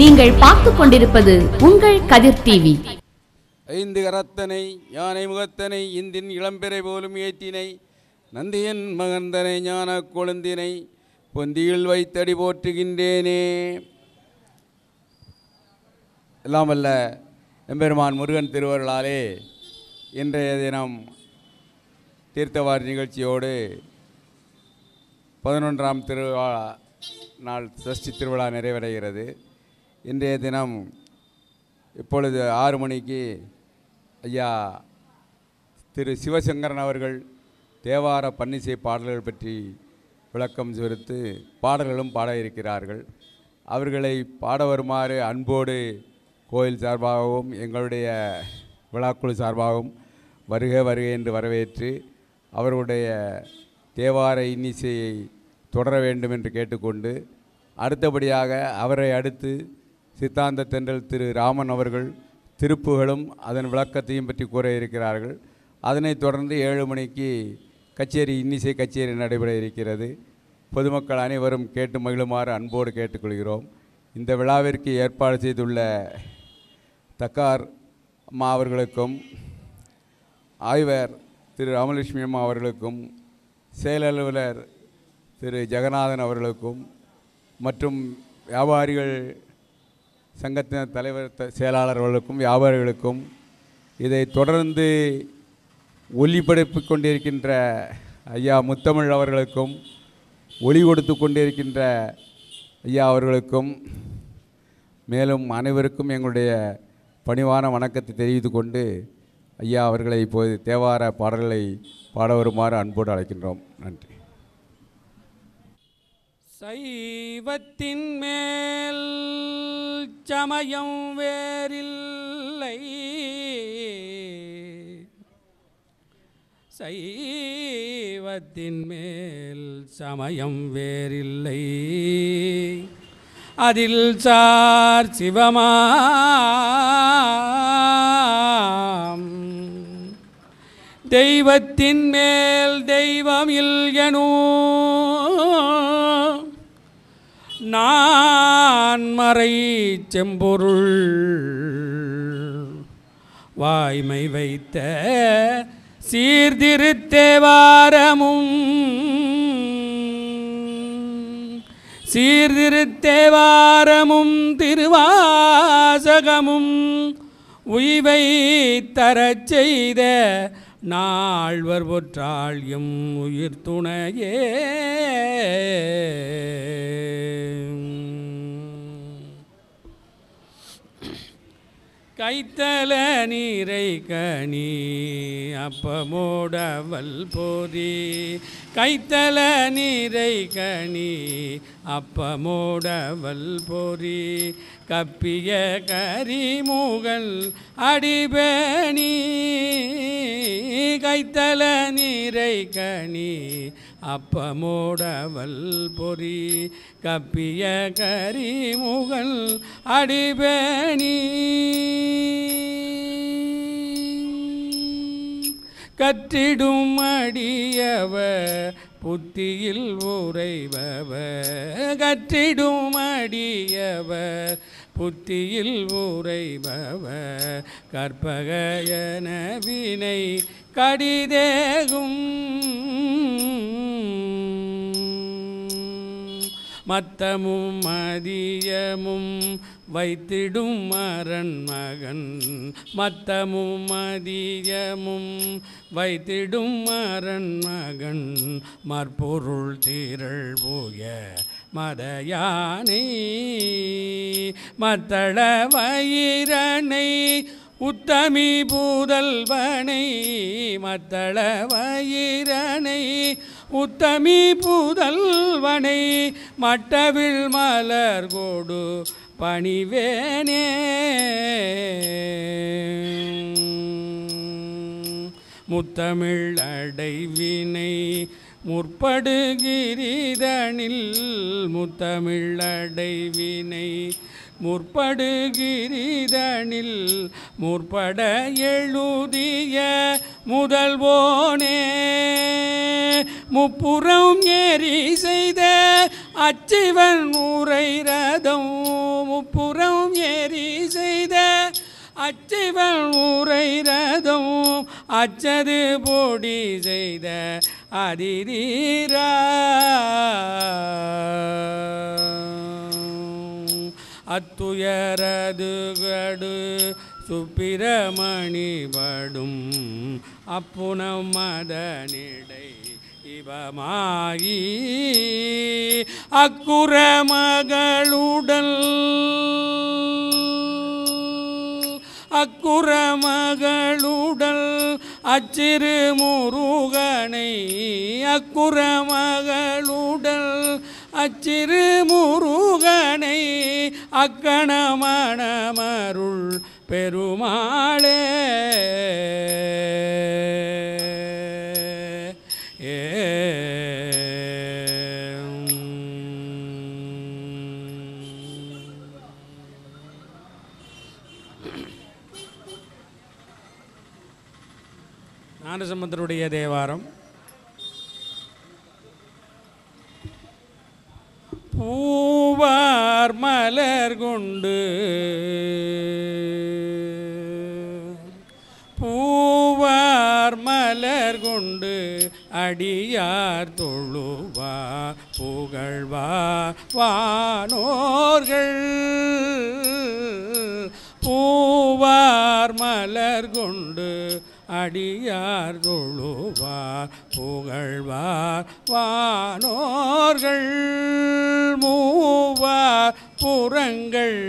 நீங்கள் பார்த்து கொண்டிருப்பது உங்கள் கதிர் டிவி ஐந்து கரத்தனை யானை முகத்தனை இந்தின் இளம்பெறை போலும் ஏற்றினை நந்தியன் மகந்தனை ஞான கொழுந்தினை பொந்தியில் வைத்தடி போற்றுகின்றேனே எல்லாம் வல்ல எம்பெருமான் முருகன் திருவருளாலே இன்றைய தினம் தீர்த்தவாரி நிகழ்ச்சியோடு பதினொன்றாம் திருவிழா நாள் சஷ்டி திருவிழா நிறைவடைகிறது இன்றைய தினம் இப்பொழுது ஆறு மணிக்கு ஐயா திரு சிவசங்கரன் அவர்கள் தேவார பன்னிசை பாடல்கள் பற்றி விளக்கம் செலுத்து பாடல்களும் பாட இருக்கிறார்கள் அவர்களை பாட வருமாறு அன்போடு கோயில் சார்பாகவும் எங்களுடைய விழாக்குழு சார்பாகவும் வருக வருக என்று வரவேற்று அவருடைய தேவார இன்னிசையை தொடர வேண்டும் என்று கேட்டுக்கொண்டு அடுத்தபடியாக அவரை அடுத்து சித்தாந்த தென்றல் திரு ராமன் அவர்கள் திருப்புகளும் அதன் விளக்கத்தையும் பற்றி கூற இருக்கிறார்கள் அதனைத் தொடர்ந்து ஏழு மணிக்கு கச்சேரி இன்னிசை கச்சேரி நடைபெற இருக்கிறது பொதுமக்கள் அனைவரும் கேட்டு மகிழுமாறு அன்போடு கேட்டுக்கொள்கிறோம் இந்த விழாவிற்கு ஏற்பாடு செய்துள்ள தக்கார் அம்மா அவர்களுக்கும் ஆய்வர் திரு ராமலட்சுமி அம்மா அவர்களுக்கும் செயலலுவலர் திரு ஜெகநாதன் அவர்களுக்கும் மற்றும் வியாபாரிகள் சங்கத்தின் தலைவர் செயலாளர்களுக்கும் வியாபாரிகளுக்கும் இதை தொடர்ந்து ஒளிபடைப்பு கொண்டிருக்கின்ற ஐயா முத்தமிழ் அவர்களுக்கும் ஒளி கொடுத்து கொண்டிருக்கின்ற ஐயா அவர்களுக்கும் மேலும் அனைவருக்கும் எங்களுடைய பணிவான வணக்கத்தை தெரிவித்து கொண்டு ஐயா அவர்களை இப்போது தேவார பாடல்களை பாட வருமாறு அன்போடு அழைக்கின்றோம் நன்றி சைவத்தின் மேல் சமயம் வேறில்லை சைவத்தின் மேல் சமயம் வேறில்லை அதில் சார் சிவமாம் தெய்வத்தின் மேல் தெய்வம் இல்யனூ நான் மறை செம்பொருள் வாய்மை வைத்த சீர்திருத்தேவாரமும் சீர்திருத்தேவாரமும் திருவாசகமும் உய்வை தரச் செய்த நாழ்வர் எம் உயிர் துணையே கைத்தல நீரை கனி அப்பமோடவல் போதி கைத்தல நீரை கனி அப்பமோடவல் போரி கப்பிய கரிமூகல் அடிபேணி கைத்தல நீரை கனி அப்பமோடவல் பொறி கப்பிய கரிமுகல் அடிபேணி கற்றிடும் அடியவர் புத்தியில் உரைபவர் கற்றிடும் அடியவர் புத்தியில் உரைபவர் கற்பகயன வினை கடிதேகும் மத்தமும் மதியமும் வைத்திடும் மரண் மகன் மத்தமும் மதியமும் வைத்திடும் மரண் மகன் மற்பொருள் தீரள் போய மதயானை மத்தள வயிறனை உத்தமி பூதல்வனை மத்தள வயிறனை உத்தமி பூதல்வனை மட்டவில் மலர் கோடு பணிவேனே முத்தமிழ் அடைவினை முற்படுகிறதனில் முத்தமிழ் அடைவினை முற்படுகிறதனில் முற்பட எழுதிய முதல்வோனே முப்புறம் ஏறி செய்த அச்சிவன் ஊரை ரதம் புறம் ஏறி செய்த அச்சிவன் ஊரை ரதம் அச்சது போடி செய்த அதிரீரா அத்துயரது கடு சுப்பிரமணி படும் அப்புணம் மதனிடை சிவமாகி அக்குற மகளுடல் அக்குற மகளுடல் அச்சிறு முருகனை அக்குற மகளுடல் அச்சிறு முருகனை அக்கணமணமருள் பெருமாளே ஞானசம்பந்தருடைய தேவாரம் பூவார் மலர் கொண்டு பூவார் மலர் கொண்டு அடியார் தொழுவா புகழ்வா வானோர்கள் பூவார் மலர் கொண்டு அடியார் தொழுவார் புகழ்வார் வானோர்கள் மூவார் புறங்கள்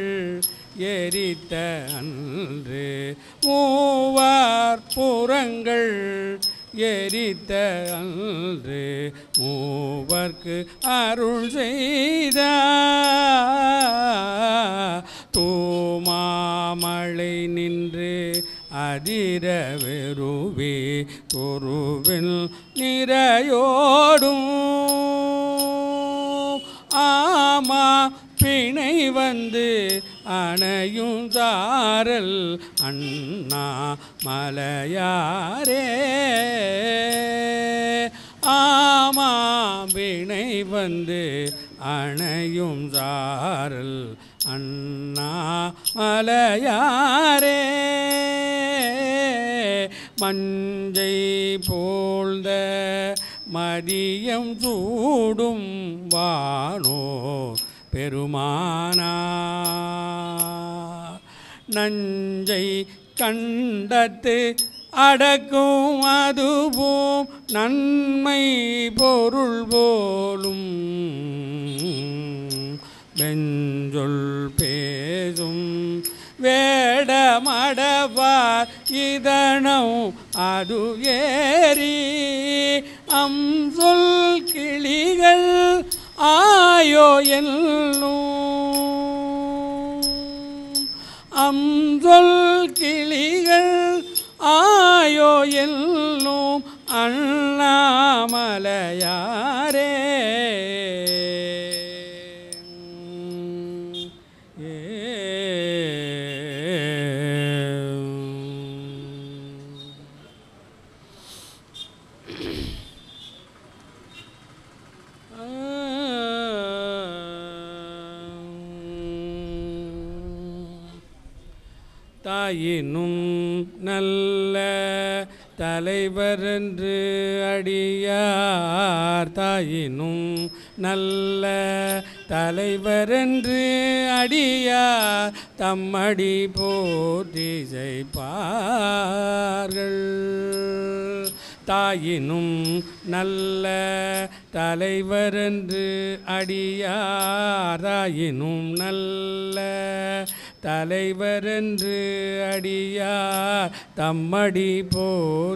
எரித்த அன்று மூவார் புறங்கள் எரித்த அன்று மூவர்க்கு அருள் செய்த தூமாமலை நின்று அதிரவிருவே குருவில் நிறையோடும் ஆமா பிணை வந்து அணையும் தாரல் அண்ணா மலையாரே ஆமா பிணை வந்து அணையும் தாரல் அண்ணா மலையாரே மஞ்சை போழ்ந்த மதியம் சூடும் வானோ பெருமானா நஞ்சை கண்டத்து அடக்கும் அதுபோம் நன்மை பொருள் போலும் பெஞ்சொல் பேசும் வேடமடவார் இதனும் அது ஏறி அம்சொல் கிளிகள் ஆயோ என்னும் அம்சொல் கிளிகள் ஆயோ என்னும் அண்ணாமலையாரே ஆயினும் நல்ல தலைவர் என்று அடியார் தாயினும் நல்ல தலைவர் என்று அடியார் தம்மடி போற்றிசைப்பார்கள் தாயினும் நல்ல தலைவர் என்று அடியாராயினும் நல்ல தலைவர் என்று அடியார் தம்மடி போற்றிசைப்பார்கள்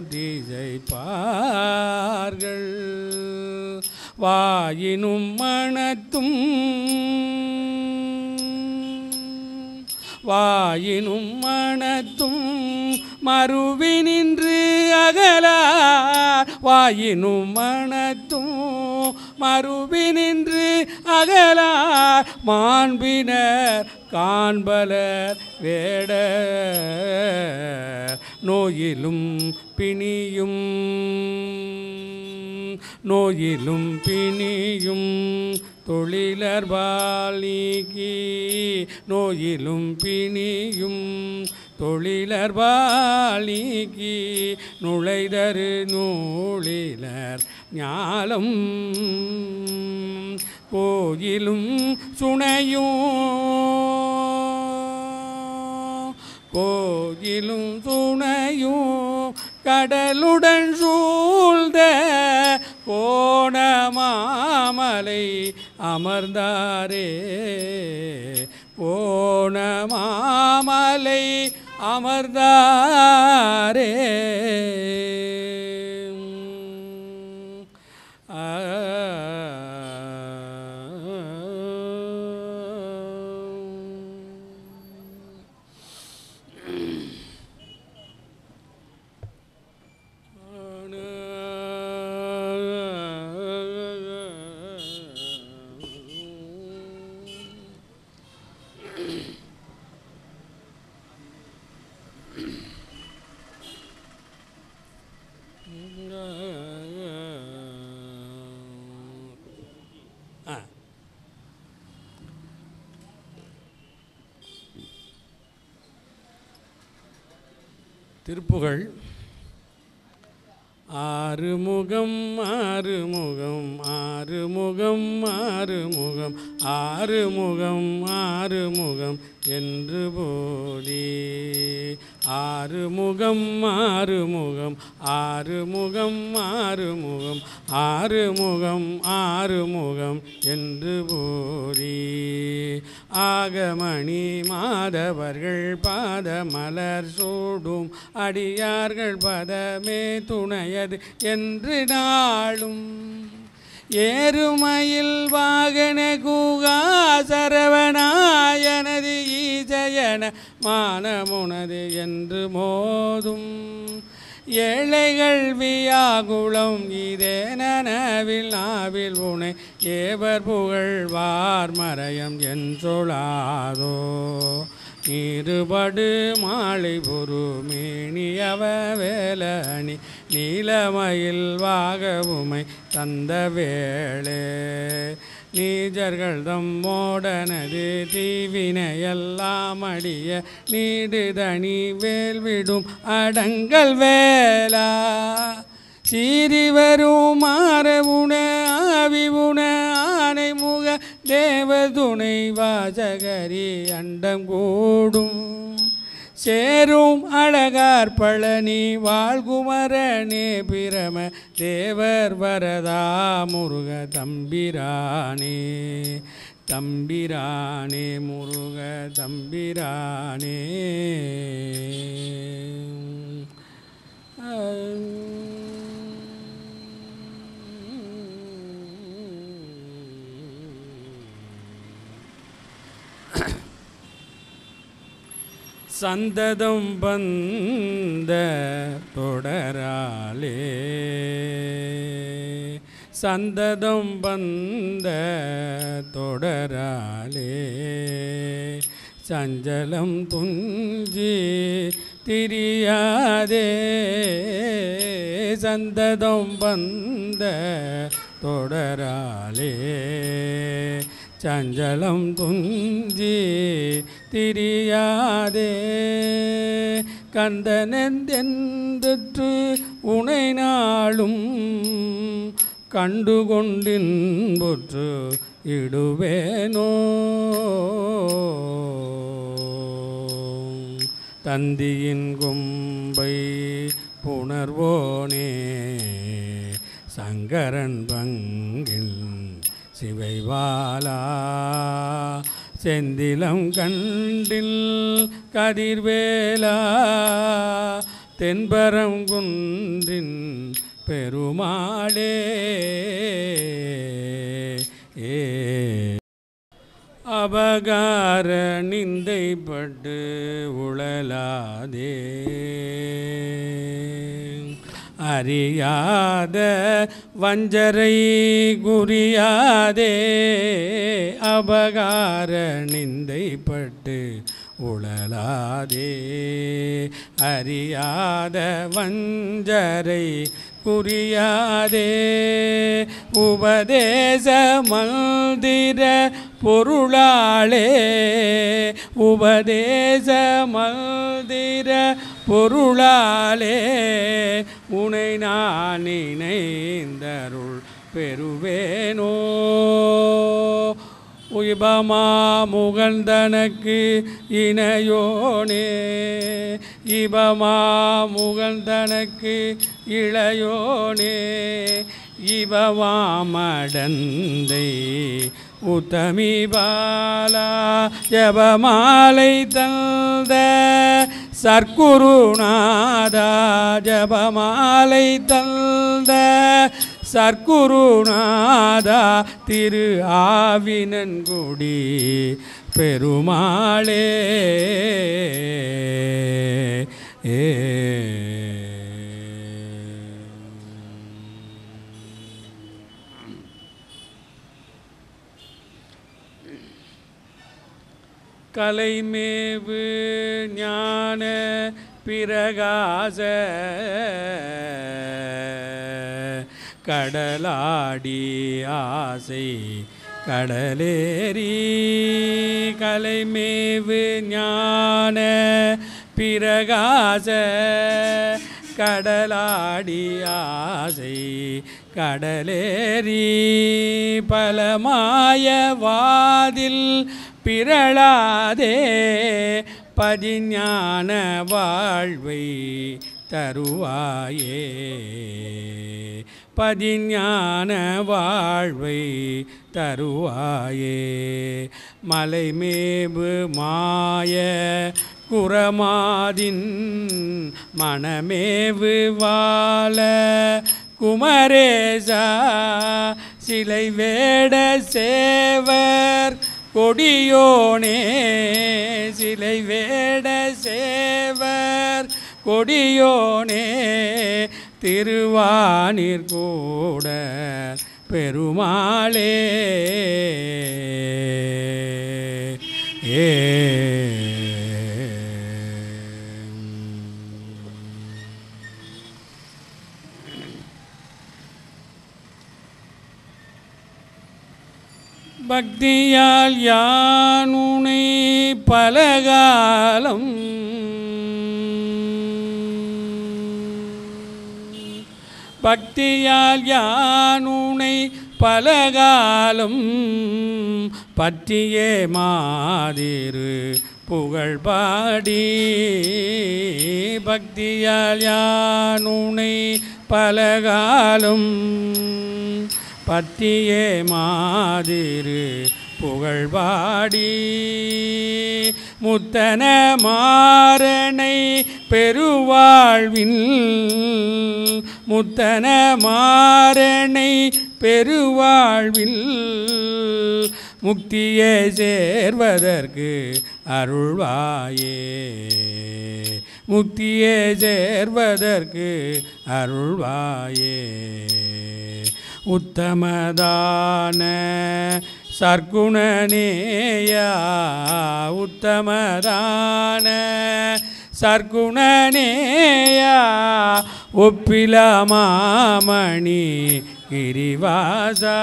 வாயினும் மனத்தும் வாயினும் மனத்தும் மறுவி நின்று அகலார் வாயினும் மனத்தும் மறுபி நின்று அகலார் மாண்பினர் காண்பலர் வேட நோயிலும் பிணியும் நோயிலும் பிணியும் தொழிலர் பாலிகி நோயிலும் பிணியும் தொழிலர் பாலிகி நுழைதரு நூலிலர் ஞாலம் கோயிலும் சுனையும் கோயிலும் சுனையும் கடலுடன் சூழ்ந்த போன மாமலை அமர்ந்தாரே போன மாமலை அமர்ந்தாரே திருப்புகழ் ஆறுமுகம் ஆறுமுகம் ஆறுமுகம் ஆறுமுகம் ஆறுமுகம் ஆறுமுகம் என்று போடி ஆறுமுகம் ஆறுமுகம் ஆறுமுகம் ஆறுமுகம் ஆறுமுகம் ஆறுமுகம் என்று போடி ஆகமணி மாதவர்கள் பாத மலர் சூடும் அடியார்கள் பதமே துணையது என்று நாளும் ஏறுமையில் வாகன கூகா சரவணாயனது ஈசயன மானமுனது என்று மோதும் ஏழைகள் வியாகுளம் இதே நனவில் நாவில் உனை ஏவர் புகழ்வார் மறையம் என்றொழாதோ இருபடு மாலை பொரு மேனியவ வேலனி நீலமயில் வாகவுமை தந்த வேளே நீஜர்கள் தம்மோடனது தீவினையெல்லாம் அடிய நீடுதனி வேல்விடும் அடங்கல் வேலா சீறி வரும் மாறவுண ஆவிவுண ஆனைமுக தேவதுணை வாசகரி அண்டம் கூடும் சேரும் அழகார் பழனி வாழ்குமரனே பிரம தேவர் வரதா முருக தம்பிரானே தம்பிரானே முருக தம்பிரானே சந்ததம் வந்த தொடராலே சந்ததம் வந்த தொடராலே சஞ்சலம் துஞ்சி திரியாதே சந்ததம் வந்த தொடராலே சஞ்சலம் துஞ்சி திரியாதே கந்தனெந்தென்று உனை நாளும் கண்டுகொண்டின்புற்று இடுவேனோ தந்தியின் கும்பை புணர்வோனே சங்கரன் பங்கில் சிவைவாலா செந்திலம் கண்டில் கதிர்வேலா தென்பரம் குன்றின் பெருமாளே ஏ அபகார நிந்தைப்பட்டு உழலாதே அறியாத வஞ்சரை குறியாதே அபகார நிந்தைப்பட்டு உழலாதே அறியாத வஞ்சரை புரியாதே உபதேச மந்திர பொருளாளே உபதேச மந்திர பொருளாலே உனை நான் இணைந்தருள் பெறுவேனோ உய்பமா முகந்தனக்கு இணையோனே இபமா முகந்தனக்கு இளையோனே இபவாமடந்தை உத்தமி பாலா ஜபமாலை தந்த சர்க்குருநாதா ஜபமாலை தந்த சர்க்குருநாதா திரு ஆவினன்குடி பெருமாளே ஏ கலைமேவு ஞான பிரகாச கடலாடி ஆசை கடலேறி கலைமேவு ஞான பிரகாச கடலாடி ஆசை கடலேறி பலமாயவாதில் பிறளாதே பதிஞான வாழ்வை தருவாயே பதிஞான வாழ்வை தருவாயே மலைமேவு மாய குரமாதின் மனமேவு வாழ குமரேசா சிலை வேட சேவர் கொடியோனே சிலை வேட சேவர் கொடியோனே திருவானிற்கூட பெருமாளே ஏ பக்தியால் யானுனை பலகாலம் பக்தியால் யானுனை பலகாலம் பற்றியே மாதிரு புகழ் பாடி பக்தியால் யானுனை பலகாலம் பற்றியே மாதிரு பாடி முத்தன மாரணை பெருவாழ்வில் முத்தன மாரணை பெருவாழ்வில் முக்தியே சேர்வதற்கு அருள்வாயே முக்தியே சேர்வதற்கு அருள்வாயே உத்தமதான சர்க்குணனேயா உத்தமதான சர்க்குணனேயா ஒப்பில மாமணி கிரிவாசா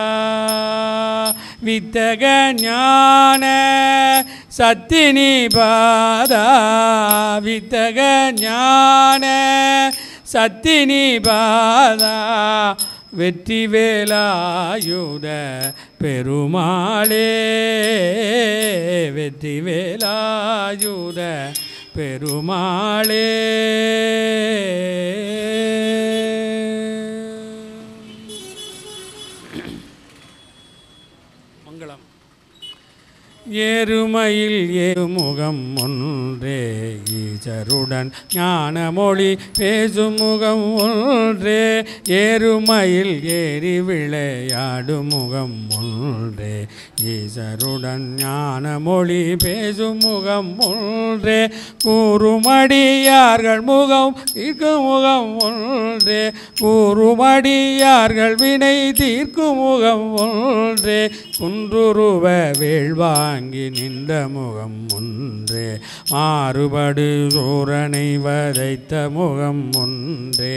வித்தக ஞான சத்தினி பாதா வித்தக ஞான சத்தினி பாதா வெற்றி வேலாயுத பெருமாளே வெற்றி வேலாயுத பெருமாளே எருமையில் ஏறுமுகம் ஒன்றே ஈச்சருடன் ஞானமொழி பேசுமுகம் ஒன்றே ஏறுமையில் ஏறி விளையாடுமுகம் ஒன்றே ஈசருடன் ஞானமொழி பேசுமுகம் ஒன்றே கூறுமடியார்கள் முகம் இருக்குமுகம் ஒன்றே கூறுமடியார்கள் வினை தீர்க்குமுகம் ஒன்றே குன்றுருவ வேள்வாய் வணங்கி நின்ற முகம் ஒன்றே மாறுபடு சூரனை வதைத்த முகம் ஒன்றே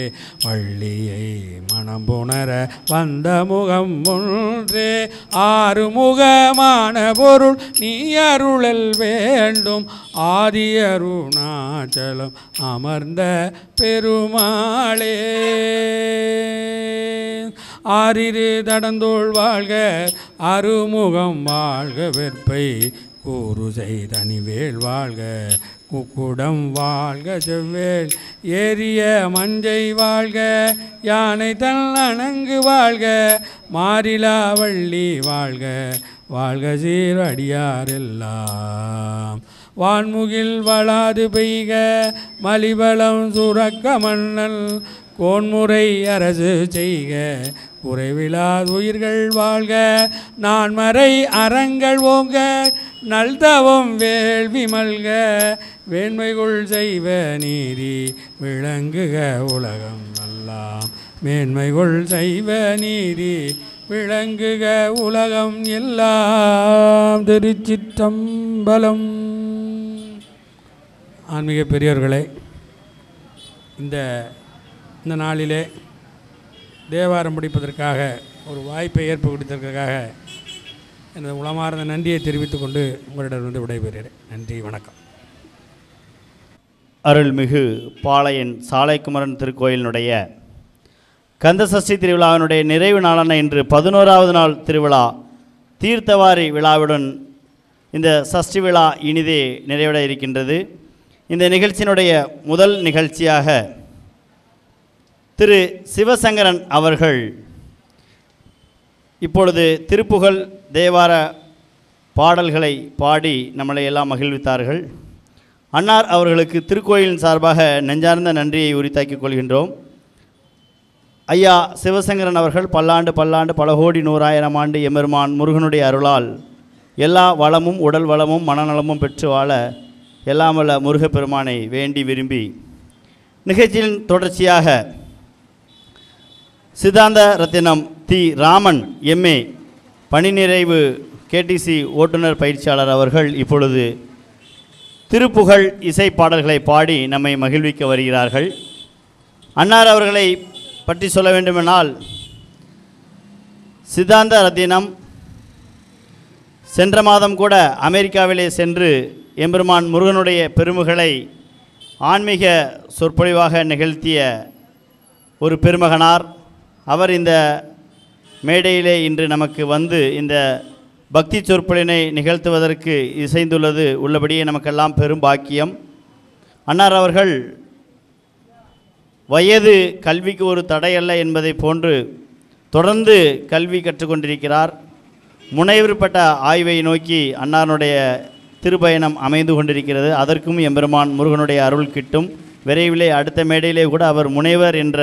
வள்ளியை மனம் புணர வந்த முகம் ஒன்றே ஆறுமுகமான பொருள் நீ அருளல் வேண்டும் ஆதி அருணாச்சலம் அமர்ந்த பெருமாளே ஆறிரு தடந்தோள் வாழ்க அருமுகம் வாழ்க வெற்பை கூறு செய்தனிவேல் வாழ்க குக்குடம் வாழ்க செவ்வேல் ஏரிய மஞ்சை வாழ்க யானை அணங்கு வாழ்க மாறிலா வள்ளி வாழ்க வாழ்க சீரடியாரெல்லாம் வான்முகில் வளாது பெய்க மலிபலம் சுரக்க மன்னல் கோன்முறை அரசு செய்க உறைவிழாது உயிர்கள் வாழ்க நான் மறை அறங்கள் ஓங்க நல்தவம் வேள்வி மல்க வேண்மைகுள் செய்வ நீதி விளங்குக உலகம் எல்லாம் மேன்மைகுள் செய்வ நீதி விளங்குக உலகம் எல்லாம் திருச்சிற்றம்பலம் ஆன்மீக பெரியவர்களே இந்த இந்த நாளிலே தேவாரம் படிப்பதற்காக ஒரு வாய்ப்பை ஏற்படுத்தியதற்காக எனது உளமார்ந்த நன்றியை தெரிவித்துக்கொண்டு உங்களிடம் வந்து விடைபெறுகிறேன் நன்றி வணக்கம் அருள்மிகு பாளையன் சாலைக்குமரன் திருக்கோயிலினுடைய கந்தசஷ்டி திருவிழாவினுடைய நிறைவு நாளான இன்று பதினோராவது நாள் திருவிழா தீர்த்தவாரி விழாவுடன் இந்த சஷ்டி விழா இனிதே நிறைவட இருக்கின்றது இந்த நிகழ்ச்சியினுடைய முதல் நிகழ்ச்சியாக திரு சிவசங்கரன் அவர்கள் இப்பொழுது திருப்புகழ் தேவார பாடல்களை பாடி நம்மளை எல்லாம் மகிழ்வித்தார்கள் அன்னார் அவர்களுக்கு திருக்கோயிலின் சார்பாக நெஞ்சார்ந்த நன்றியை உரித்தாக்கிக் கொள்கின்றோம் ஐயா சிவசங்கரன் அவர்கள் பல்லாண்டு பல்லாண்டு பல கோடி நூறாயிரம் ஆண்டு எமெருமான் முருகனுடைய அருளால் எல்லா வளமும் உடல் வளமும் மனநலமும் பெற்று வாழ எல்லாம் முருகப்பெருமானை வேண்டி விரும்பி நிகழ்ச்சியின் தொடர்ச்சியாக சித்தாந்த ரத்தினம் தி ராமன் எம்ஏ பணிநிறைவு கேடிசி ஓட்டுநர் பயிற்சியாளர் அவர்கள் இப்பொழுது திருப்புகழ் இசை பாடல்களை பாடி நம்மை மகிழ்விக்க வருகிறார்கள் அன்னார் அவர்களை பற்றி சொல்ல வேண்டுமெனால் சித்தாந்த ரத்தினம் சென்ற மாதம் கூட அமெரிக்காவிலே சென்று எம்பெருமான் முருகனுடைய பெருமைகளை ஆன்மீக சொற்பொழிவாக நிகழ்த்திய ஒரு பெருமகனார் அவர் இந்த மேடையிலே இன்று நமக்கு வந்து இந்த பக்தி சொற்பொழினை நிகழ்த்துவதற்கு இசைந்துள்ளது உள்ளபடியே நமக்கெல்லாம் பெரும் பாக்கியம் அன்னார் அவர்கள் வயது கல்விக்கு ஒரு தடையல்ல என்பதை போன்று தொடர்ந்து கல்வி கற்றுக்கொண்டிருக்கிறார் முனைவிற்பட்ட ஆய்வை நோக்கி அன்னாருடைய திருப்பயணம் அமைந்து கொண்டிருக்கிறது அதற்கும் எம்பெருமான் முருகனுடைய அருள் கிட்டும் விரைவிலே அடுத்த மேடையிலே கூட அவர் முனைவர் என்ற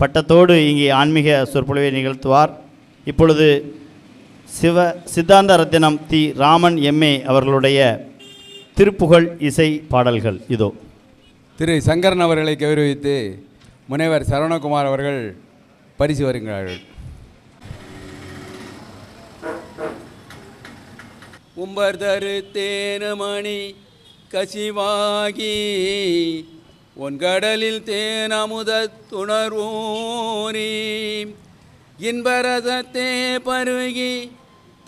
பட்டத்தோடு இங்கே ஆன்மீக சொற்பொழிவை நிகழ்த்துவார் இப்பொழுது சிவ சித்தாந்த ரத்தினம் தி ராமன் எம்ஏ அவர்களுடைய திருப்புகழ் இசை பாடல்கள் இதோ திரு சங்கரன் அவர்களை கௌரவித்து முனைவர் சரவணகுமார் அவர்கள் பரிசு வருகிறார்கள் உம்பர் தரு தேனமணி கசிவாகி உன் கடலில் தேனமுதுணர்வோரே இன்பரதத்தே பருகி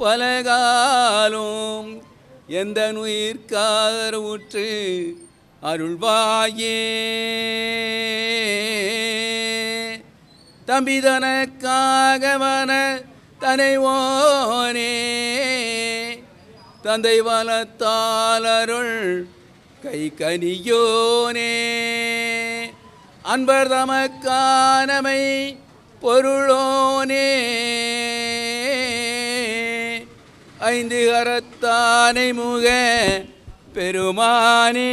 பலகாலும் எந்த நுயிர்காதர் ஊற்று அருள்வாயே தம்பிதனக்காகவன ஓனே தந்தை வளத்தாளருள் கை கனியோனே அன்பர் தமக்கானமை பொருளோனே ஐந்து கரத்தானை முக பெருமானே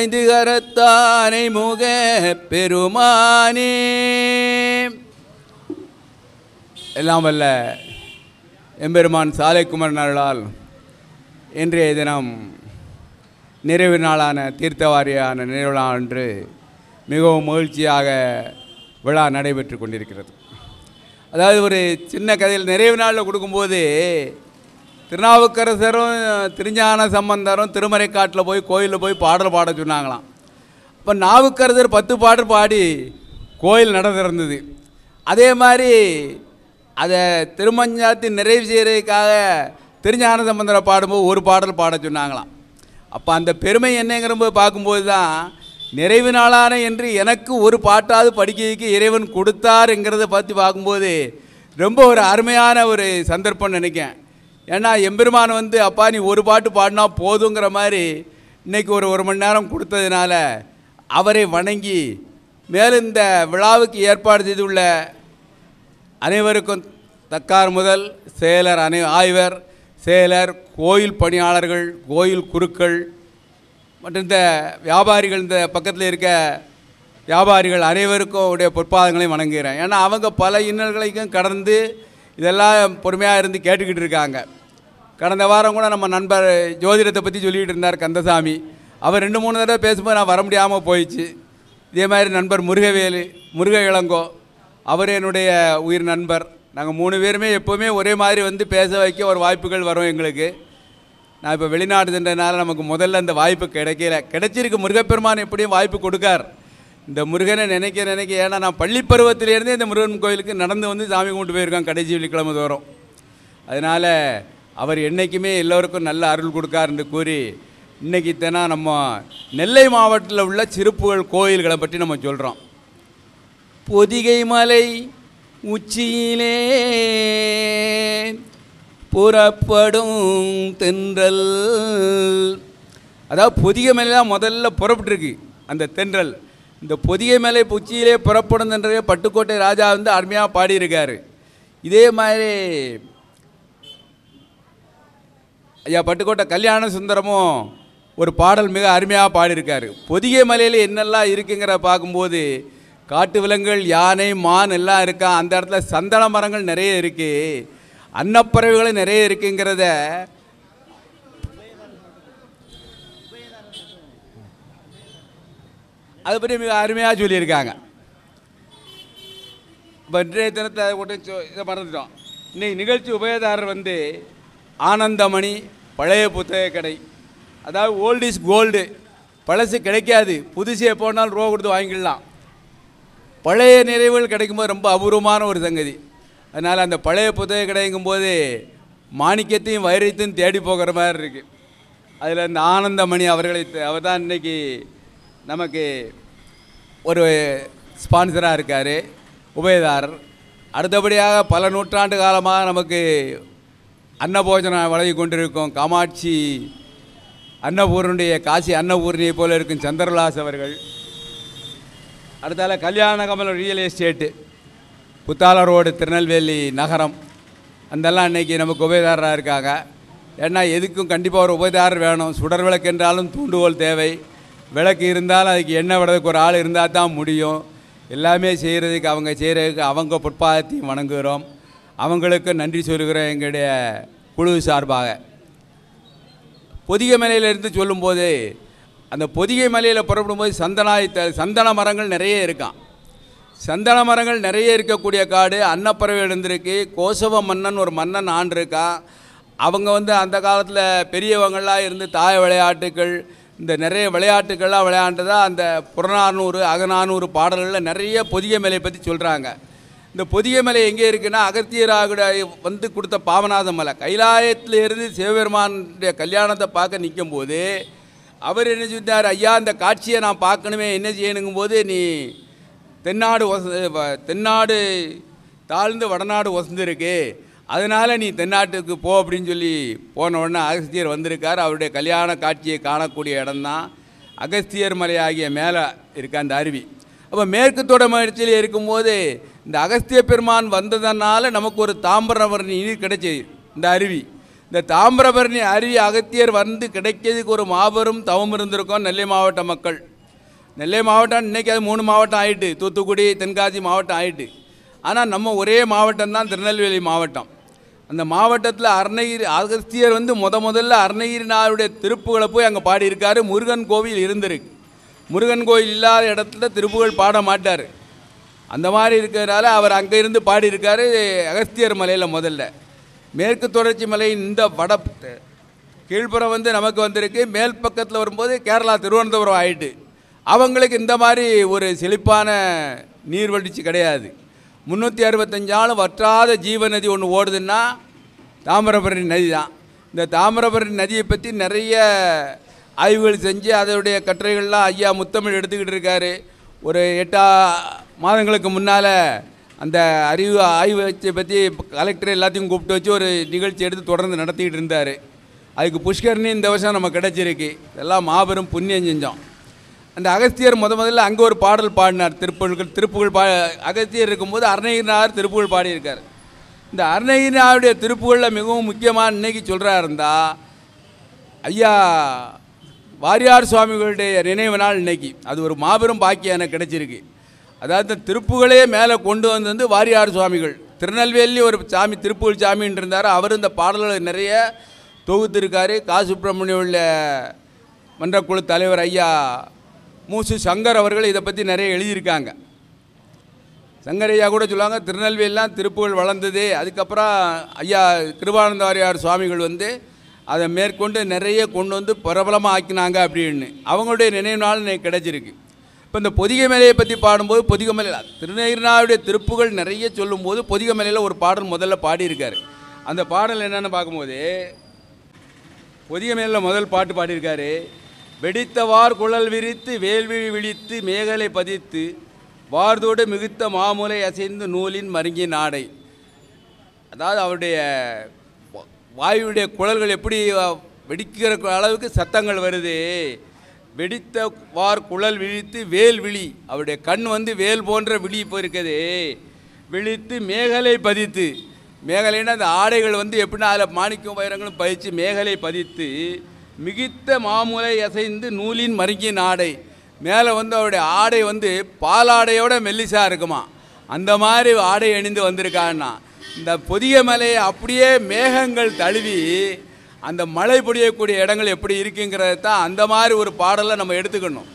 ஐந்து கரத்தானை முக பெருமானே எல்லாம் வல்ல எம்பெருமான் சாலை குமரனாளால் இன்றைய தினம் நிறைவு நாளான தீர்த்தவாரியான நிறைவு நாள் என்று மிகவும் மகிழ்ச்சியாக விழா நடைபெற்று கொண்டிருக்கிறது அதாவது ஒரு சின்ன கதையில் நிறைவு நாளில் கொடுக்கும்போது திருநாவுக்கரசரும் திருஞான சம்பந்தரும் திருமறைக்காட்டில் போய் கோயிலில் போய் பாடல் பாட சொன்னாங்களாம் இப்போ நாவுக்கரசர் பத்து பாடல் பாடி கோயில் நடந்திருந்தது அதே மாதிரி அதை திருமஞ்சாத்தின் நிறைவு செய்கிறதுக்காக திருஞான சம்பந்தரை பாடும்போது ஒரு பாடல் பாட சொன்னாங்களாம் அப்போ அந்த பெருமை என்னங்கிறபோது பார்க்கும்போது தான் நிறைவு நாளான என்று எனக்கு ஒரு பாட்டாவது படிக்கிறதுக்கு இறைவன் கொடுத்தாருங்கிறத பற்றி பார்க்கும்போது ரொம்ப ஒரு அருமையான ஒரு சந்தர்ப்பம் நினைக்கேன் ஏன்னா எம்பெருமான் வந்து அப்பா நீ ஒரு பாட்டு பாடினா போதுங்கிற மாதிரி இன்றைக்கி ஒரு ஒரு மணி நேரம் கொடுத்ததுனால அவரை வணங்கி மேலும் இந்த விழாவுக்கு ஏற்பாடு செய்துள்ள அனைவருக்கும் தக்கார் முதல் செயலர் அனை ஆய்வர் சேலர் கோயில் பணியாளர்கள் கோயில் குருக்கள் மற்றும் இந்த வியாபாரிகள் இந்த பக்கத்தில் இருக்க வியாபாரிகள் அனைவருக்கும் உடைய பொற்பாதங்களையும் வணங்குகிறேன் ஏன்னா அவங்க பல இன்னல்களையும் கடந்து இதெல்லாம் பொறுமையாக இருந்து கேட்டுக்கிட்டு இருக்காங்க கடந்த வாரம் கூட நம்ம நண்பர் ஜோதிடத்தை பற்றி சொல்லிகிட்டு இருந்தார் கந்தசாமி அவர் ரெண்டு மூணு தடவை பேசும்போது நான் வர முடியாமல் போயிடுச்சு இதே மாதிரி நண்பர் முருகவேலு முருக இளங்கோ அவர் என்னுடைய உயிர் நண்பர் நாங்கள் மூணு பேருமே எப்போவுமே ஒரே மாதிரி வந்து பேச வைக்க ஒரு வாய்ப்புகள் வரும் எங்களுக்கு நான் இப்போ வெளிநாடுன்றதுனால நமக்கு முதல்ல அந்த வாய்ப்பு கிடைக்கல கிடைச்சிருக்கு முருகப்பெருமான் எப்படியும் வாய்ப்பு கொடுக்கார் இந்த முருகனை நினைக்க நினைக்க ஏன்னா நான் பள்ளி பருவத்திலேருந்தே இந்த முருகன் கோயிலுக்கு நடந்து வந்து சாமி கும்பிட்டு போயிருக்கோம் கடைசி வெள்ளிக்கிழமை தோறும் அதனால் அவர் என்றைக்குமே எல்லோருக்கும் நல்ல அருள் கொடுக்காருன்னு கூறி இன்றைக்கி தானே நம்ம நெல்லை மாவட்டத்தில் உள்ள சிறுப்புகள் கோயில்களை பற்றி நம்ம சொல்கிறோம் பொதிகை மலை உச்சியிலே புறப்படும் தென்றல் அதாவது பொதிய மேலே தான் முதல்ல புறப்பட்டுருக்கு அந்த தென்றல் இந்த பொதிகை மேலே உச்சியிலே புறப்படும் தென்றலே பட்டுக்கோட்டை ராஜா வந்து அருமையாக பாடியிருக்காரு இதே மாதிரி ஐயா பட்டுக்கோட்டை கல்யாண சுந்தரமும் ஒரு பாடல் மிக அருமையாக பாடியிருக்காரு பொதிகை மலையில் என்னெல்லாம் இருக்குங்கிற பார்க்கும்போது காட்டு விலங்குகள் யானை மான் எல்லாம் இருக்கா அந்த இடத்துல சந்தன மரங்கள் நிறைய இருக்குது அன்னப்பறவைகளும் நிறைய இருக்குங்கிறத அதை பற்றி மிக அருமையாக சொல்லியிருக்காங்க இப்போ இன்றைய தினத்தை ஒட்டு இதை மறந்துட்டோம் இன்றைக்கி நிகழ்ச்சி உபயதாரர் வந்து ஆனந்தமணி பழைய புத்தக கடை அதாவது ஓல்ட் இஸ் கோல்டு பழசு கிடைக்காது புதுசு எப்போ வேணாலும் ரூபா கொடுத்து வாங்கிடலாம் பழைய நினைவுகள் கிடைக்கும்போது ரொம்ப அபூர்வமான ஒரு சங்கதி அதனால் அந்த பழைய புத்தகம் கிடைக்கும் போது மாணிக்கத்தையும் வைரத்தையும் தேடி போகிற மாதிரி இருக்குது அதில் இந்த ஆனந்தமணி அவர்களை அவர் தான் இன்றைக்கி நமக்கு ஒரு ஸ்பான்சராக இருக்கார் உபயதாரர் அடுத்தபடியாக பல நூற்றாண்டு காலமாக நமக்கு அன்னபோஜனம் வழங்கி கொண்டிருக்கும் காமாட்சி அன்னபூர்ணிய காசி அன்னபூர்ணியை போல இருக்கும் சந்திரலாஸ் அவர்கள் அடுத்தால Kalyana Kamalam real estate Puthala road Tirunelveli நகரம் அந்தெல்லாம் இன்றைக்கி நமக்கு உபயதாரராக இருக்காங்க ஏன்னா எதுக்கும் கண்டிப்பாக ஒரு உபயதாரர் வேணும் சுடர் விளக்கு என்றாலும் தூண்டுகோல் தேவை விளக்கு இருந்தாலும் அதுக்கு எண்ணெய் விடுறதுக்கு ஒரு ஆள் இருந்தால் தான் முடியும் எல்லாமே செய்கிறதுக்கு அவங்க செய்கிறதுக்கு அவங்க பொற்பாதத்தையும் வணங்குகிறோம் அவங்களுக்கு நன்றி சொல்கிறோம் எங்களுடைய குழு சார்பாக பொதிகமலையிலிருந்து சொல்லும்போது அந்த பொதிகை மலையில் புறப்படும் போது சந்தனாய் சந்தன மரங்கள் நிறைய இருக்கான் சந்தன மரங்கள் நிறைய இருக்கக்கூடிய காடு அன்னப்பறவை எழுந்திருக்கு கோசவ மன்னன் ஒரு மன்னன் ஆண்டு இருக்கான் அவங்க வந்து அந்த காலத்தில் பெரியவங்களாக இருந்து தாய விளையாட்டுகள் இந்த நிறைய விளையாட்டுகள்லாம் விளையாண்டதா அந்த புறநானூறு அகநானூறு பாடல்களில் நிறைய பொதிகை மலையை பற்றி சொல்கிறாங்க இந்த பொதிகை மலை எங்கே இருக்குன்னா அகத்தியராக வந்து கொடுத்த பாவநாத மலை கைலாயத்திலிருந்து சிவபெருமானுடைய கல்யாணத்தை பார்க்க நிற்கும்போது அவர் என்ன சொன்னார் ஐயா அந்த காட்சியை நான் பார்க்கணுமே என்ன செய்யணுங்கும் போது நீ தென்னாடு ஒச தென்னாடு தாழ்ந்து வடநாடு ஒசந்திருக்கு அதனால் நீ தென்னாட்டுக்கு போ அப்படின்னு சொல்லி போன உடனே அகஸ்தியர் வந்திருக்கார் அவருடைய கல்யாண காட்சியை காணக்கூடிய இடம்தான் அகஸ்தியர் மலை ஆகிய மேலே இருக்க அந்த அருவி அப்போ மேற்கு தொடர்ச்சியில் இருக்கும்போது இந்த அகஸ்திய பெருமான் வந்ததனால நமக்கு ஒரு தாம்பரவரணி நீர் கிடைச்சி இந்த அருவி இந்த தாமிரபரணி அருவி அகத்தியர் வந்து கிடைக்கிறதுக்கு ஒரு மாபெரும் தவம் இருந்திருக்கோம் நெல்லை மாவட்ட மக்கள் நெல்லை மாவட்டம் இன்றைக்கி அது மூணு மாவட்டம் ஆகிட்டு தூத்துக்குடி தென்காசி மாவட்டம் ஆகிட்டு ஆனால் நம்ம ஒரே மாவட்டம் தான் திருநெல்வேலி மாவட்டம் அந்த மாவட்டத்தில் அருணகிரி அகஸ்தியர் வந்து முத முதல்ல அருணகிரினாருடைய திருப்புகளை போய் அங்கே பாடியிருக்கார் முருகன் கோவில் இருந்திருக்கு முருகன் கோயில் இல்லாத இடத்துல திருப்புகள் பாட மாட்டார் அந்த மாதிரி இருக்கிறதால அவர் அங்கே இருந்து பாடியிருக்காரு அகஸ்தியர் மலையில் முதல்ல மேற்கு தொடர்ச்சி மலையின் இந்த வட கீழ்ப்புறம் வந்து நமக்கு வந்திருக்கு மேல் பக்கத்தில் வரும்போது கேரளா திருவனந்தபுரம் ஆயிட்டு அவங்களுக்கு இந்த மாதிரி ஒரு செழிப்பான நீர்வீழ்ச்சி கிடையாது முந்நூற்றி அறுபத்தஞ்சாலும் வற்றாத ஜீவ நதி ஒன்று ஓடுதுன்னா தாமிரபரணி நதி தான் இந்த தாமிரபரணி நதியை பற்றி நிறைய ஆய்வுகள் செஞ்சு அதனுடைய கட்டுரைகள்லாம் ஐயா முத்தமிழ் எடுத்துக்கிட்டு இருக்காரு ஒரு எட்டா மாதங்களுக்கு முன்னால் அந்த அறிவு ஆய்வத்தை பற்றி கலெக்டர் எல்லாத்தையும் கூப்பிட்டு வச்சு ஒரு நிகழ்ச்சி எடுத்து தொடர்ந்து நடத்திக்கிட்டு இருந்தார் அதுக்கு புஷ்கரணி இந்த வருஷம் நம்ம கிடச்சிருக்கு எல்லாம் மாபெரும் புண்ணியம் செஞ்சோம் அந்த அகஸ்தியர் முத முதல்ல அங்கே ஒரு பாடல் பாடினார் திருப்புகள் திருப்புகள் பா அகஸ்தியர் இருக்கும்போது அருணகிரிநாதர் திருப்புகள் பாடியிருக்கார் இந்த அருணகிரிநாதருடைய திருப்புகளில் மிகவும் முக்கியமாக இன்னைக்கு சொல்கிறா இருந்தால் ஐயா வாரியார் சுவாமிகளுடைய நினைவு நாள் இன்னைக்கு அது ஒரு மாபெரும் பாக்கியம் எனக்கு கிடச்சிருக்கு அதாவது திருப்புகளே மேலே கொண்டு வந்து வந்து வாரியார் சுவாமிகள் திருநெல்வேலி ஒரு சாமி திருப்புகள் சாமின்னு இருந்தார் அவர் இந்த பாடல்களை நிறைய தொகுத்திருக்காரு காசுப்பிரமணிய உள்ள மன்றக்குழு தலைவர் ஐயா மூசு சங்கர் அவர்கள் இதை பற்றி நிறைய எழுதியிருக்காங்க சங்கர் ஐயா கூட சொல்லுவாங்க திருநெல்வேலாம் திருப்புகள் வளர்ந்தது அதுக்கப்புறம் ஐயா கிருபானந்த வாரியார் சுவாமிகள் வந்து அதை மேற்கொண்டு நிறைய கொண்டு வந்து பிரபலமாக ஆக்கினாங்க அப்படின்னு அவங்களுடைய நினைவு நாள் கிடைச்சிருக்கு இப்போ இந்த பொதிகை மேலையை பற்றி பாடும்போது பொதிகை மேலையில் திருநெய்னாவுடைய திருப்புகள் நிறைய சொல்லும்போது பொதிகை மேலையில் ஒரு பாடல் முதல்ல பாடியிருக்காரு அந்த பாடல் என்னென்னு பார்க்கும்போது பொதிகை மேலில் முதல் பாட்டு பாடியிருக்காரு வெடித்தவார் குழல் விரித்து வேல்விழி விழித்து மேகலை பதித்து வார்தோடு மிகுத்த மாமுலை அசைந்து நூலின் மருங்கி நாடை அதாவது அவருடைய வாயுடைய குழல்கள் எப்படி வெடிக்கிற அளவுக்கு சத்தங்கள் வருது வெடித்த வார் குழல் விழித்து வேல் விழி அவருடைய கண் வந்து வேல் போன்ற விழி போயிருக்குது விழித்து மேகலை பதித்து மேகலைன்னா அந்த ஆடைகள் வந்து எப்படின்னா அதில் மாணிக்கம் வைரங்களும் பதித்து மேகலை பதித்து மிகுத்த மாமூலை அசைந்து நூலின் மருங்கின் ஆடை மேலே வந்து அவருடைய ஆடை வந்து பாலாடையோட மெல்லிசாக இருக்குமா அந்த மாதிரி ஆடை அணிந்து வந்திருக்கான்னா இந்த பொதிய மலையை அப்படியே மேகங்கள் தழுவி அந்த மழை பொழியக்கூடிய இடங்கள் எப்படி இருக்குங்கிறத தான் அந்த மாதிரி ஒரு பாடலை நம்ம எடுத்துக்கணும்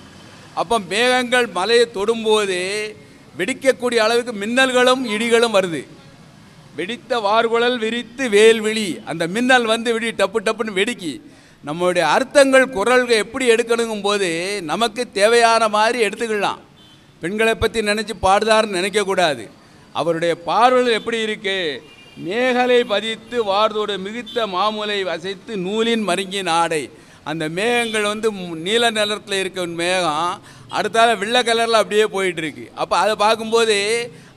அப்போ மேகங்கள் மலையை தொடும்போது வெடிக்கக்கூடிய அளவுக்கு மின்னல்களும் இடிகளும் வருது வெடித்த வார்குழல் விரித்து விழி அந்த மின்னல் வந்து விடி டப்பு டப்புன்னு வெடிக்கி நம்மளுடைய அர்த்தங்கள் குரல்கள் எப்படி எடுக்கணுங்கும் போது நமக்கு தேவையான மாதிரி எடுத்துக்கலாம் பெண்களை பற்றி நினச்சி பாடுதாருன்னு நினைக்கக்கூடாது அவருடைய பார்வல் எப்படி இருக்குது மேகலை பதித்து வார்தோடு மிகுத்த மாமூலை வசைத்து நூலின் மருங்கி நாடை அந்த மேகங்கள் வந்து நீல நிலத்தில் இருக்க மேகம் அடுத்தால வெள்ளை கலரில் அப்படியே போயிட்டுருக்கு அப்போ அதை பார்க்கும்போது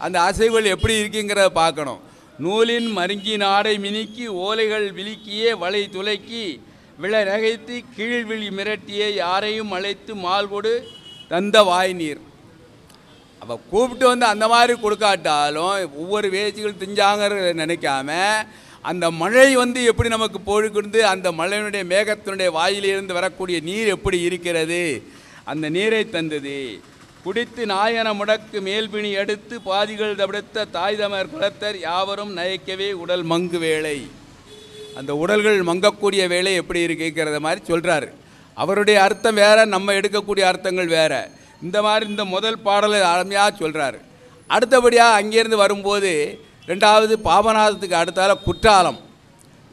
அந்த அசைவுகள் எப்படி இருக்குங்கிறத பார்க்கணும் நூலின் மருங்கி நாடை மினுக்கி ஓலைகள் விழுக்கியே வலை துளைக்கி விழ நகைத்து கீழ்விழி மிரட்டியே யாரையும் அழைத்து மால்போடு தந்த வாய் நீர் அப்போ கூப்பிட்டு வந்து அந்த மாதிரி கொடுக்காட்டாலும் ஒவ்வொரு வேஜிகள் திஞ்சாங்கிறத நினைக்காம அந்த மழை வந்து எப்படி நமக்கு பொழுக்கிருந்து அந்த மழையினுடைய மேகத்தினுடைய வாயிலிருந்து வரக்கூடிய நீர் எப்படி இருக்கிறது அந்த நீரை தந்தது குடித்து நாயன முடக்கு மேல்பிணி எடுத்து பாதிகள் தவிடுத்த தாய்தமர் குலத்தர் யாவரும் நயக்கவே உடல் மங்கு வேலை அந்த உடல்கள் மங்கக்கூடிய வேலை எப்படி இருக்குங்கிறத மாதிரி சொல்கிறாரு அவருடைய அர்த்தம் வேறு நம்ம எடுக்கக்கூடிய அர்த்தங்கள் வேறு இந்த மாதிரி இந்த முதல் பாடலை அருமையாக சொல்கிறார் அடுத்தபடியாக அங்கேருந்து வரும்போது ரெண்டாவது பாபநாதத்துக்கு அடுத்தால குற்றாலம்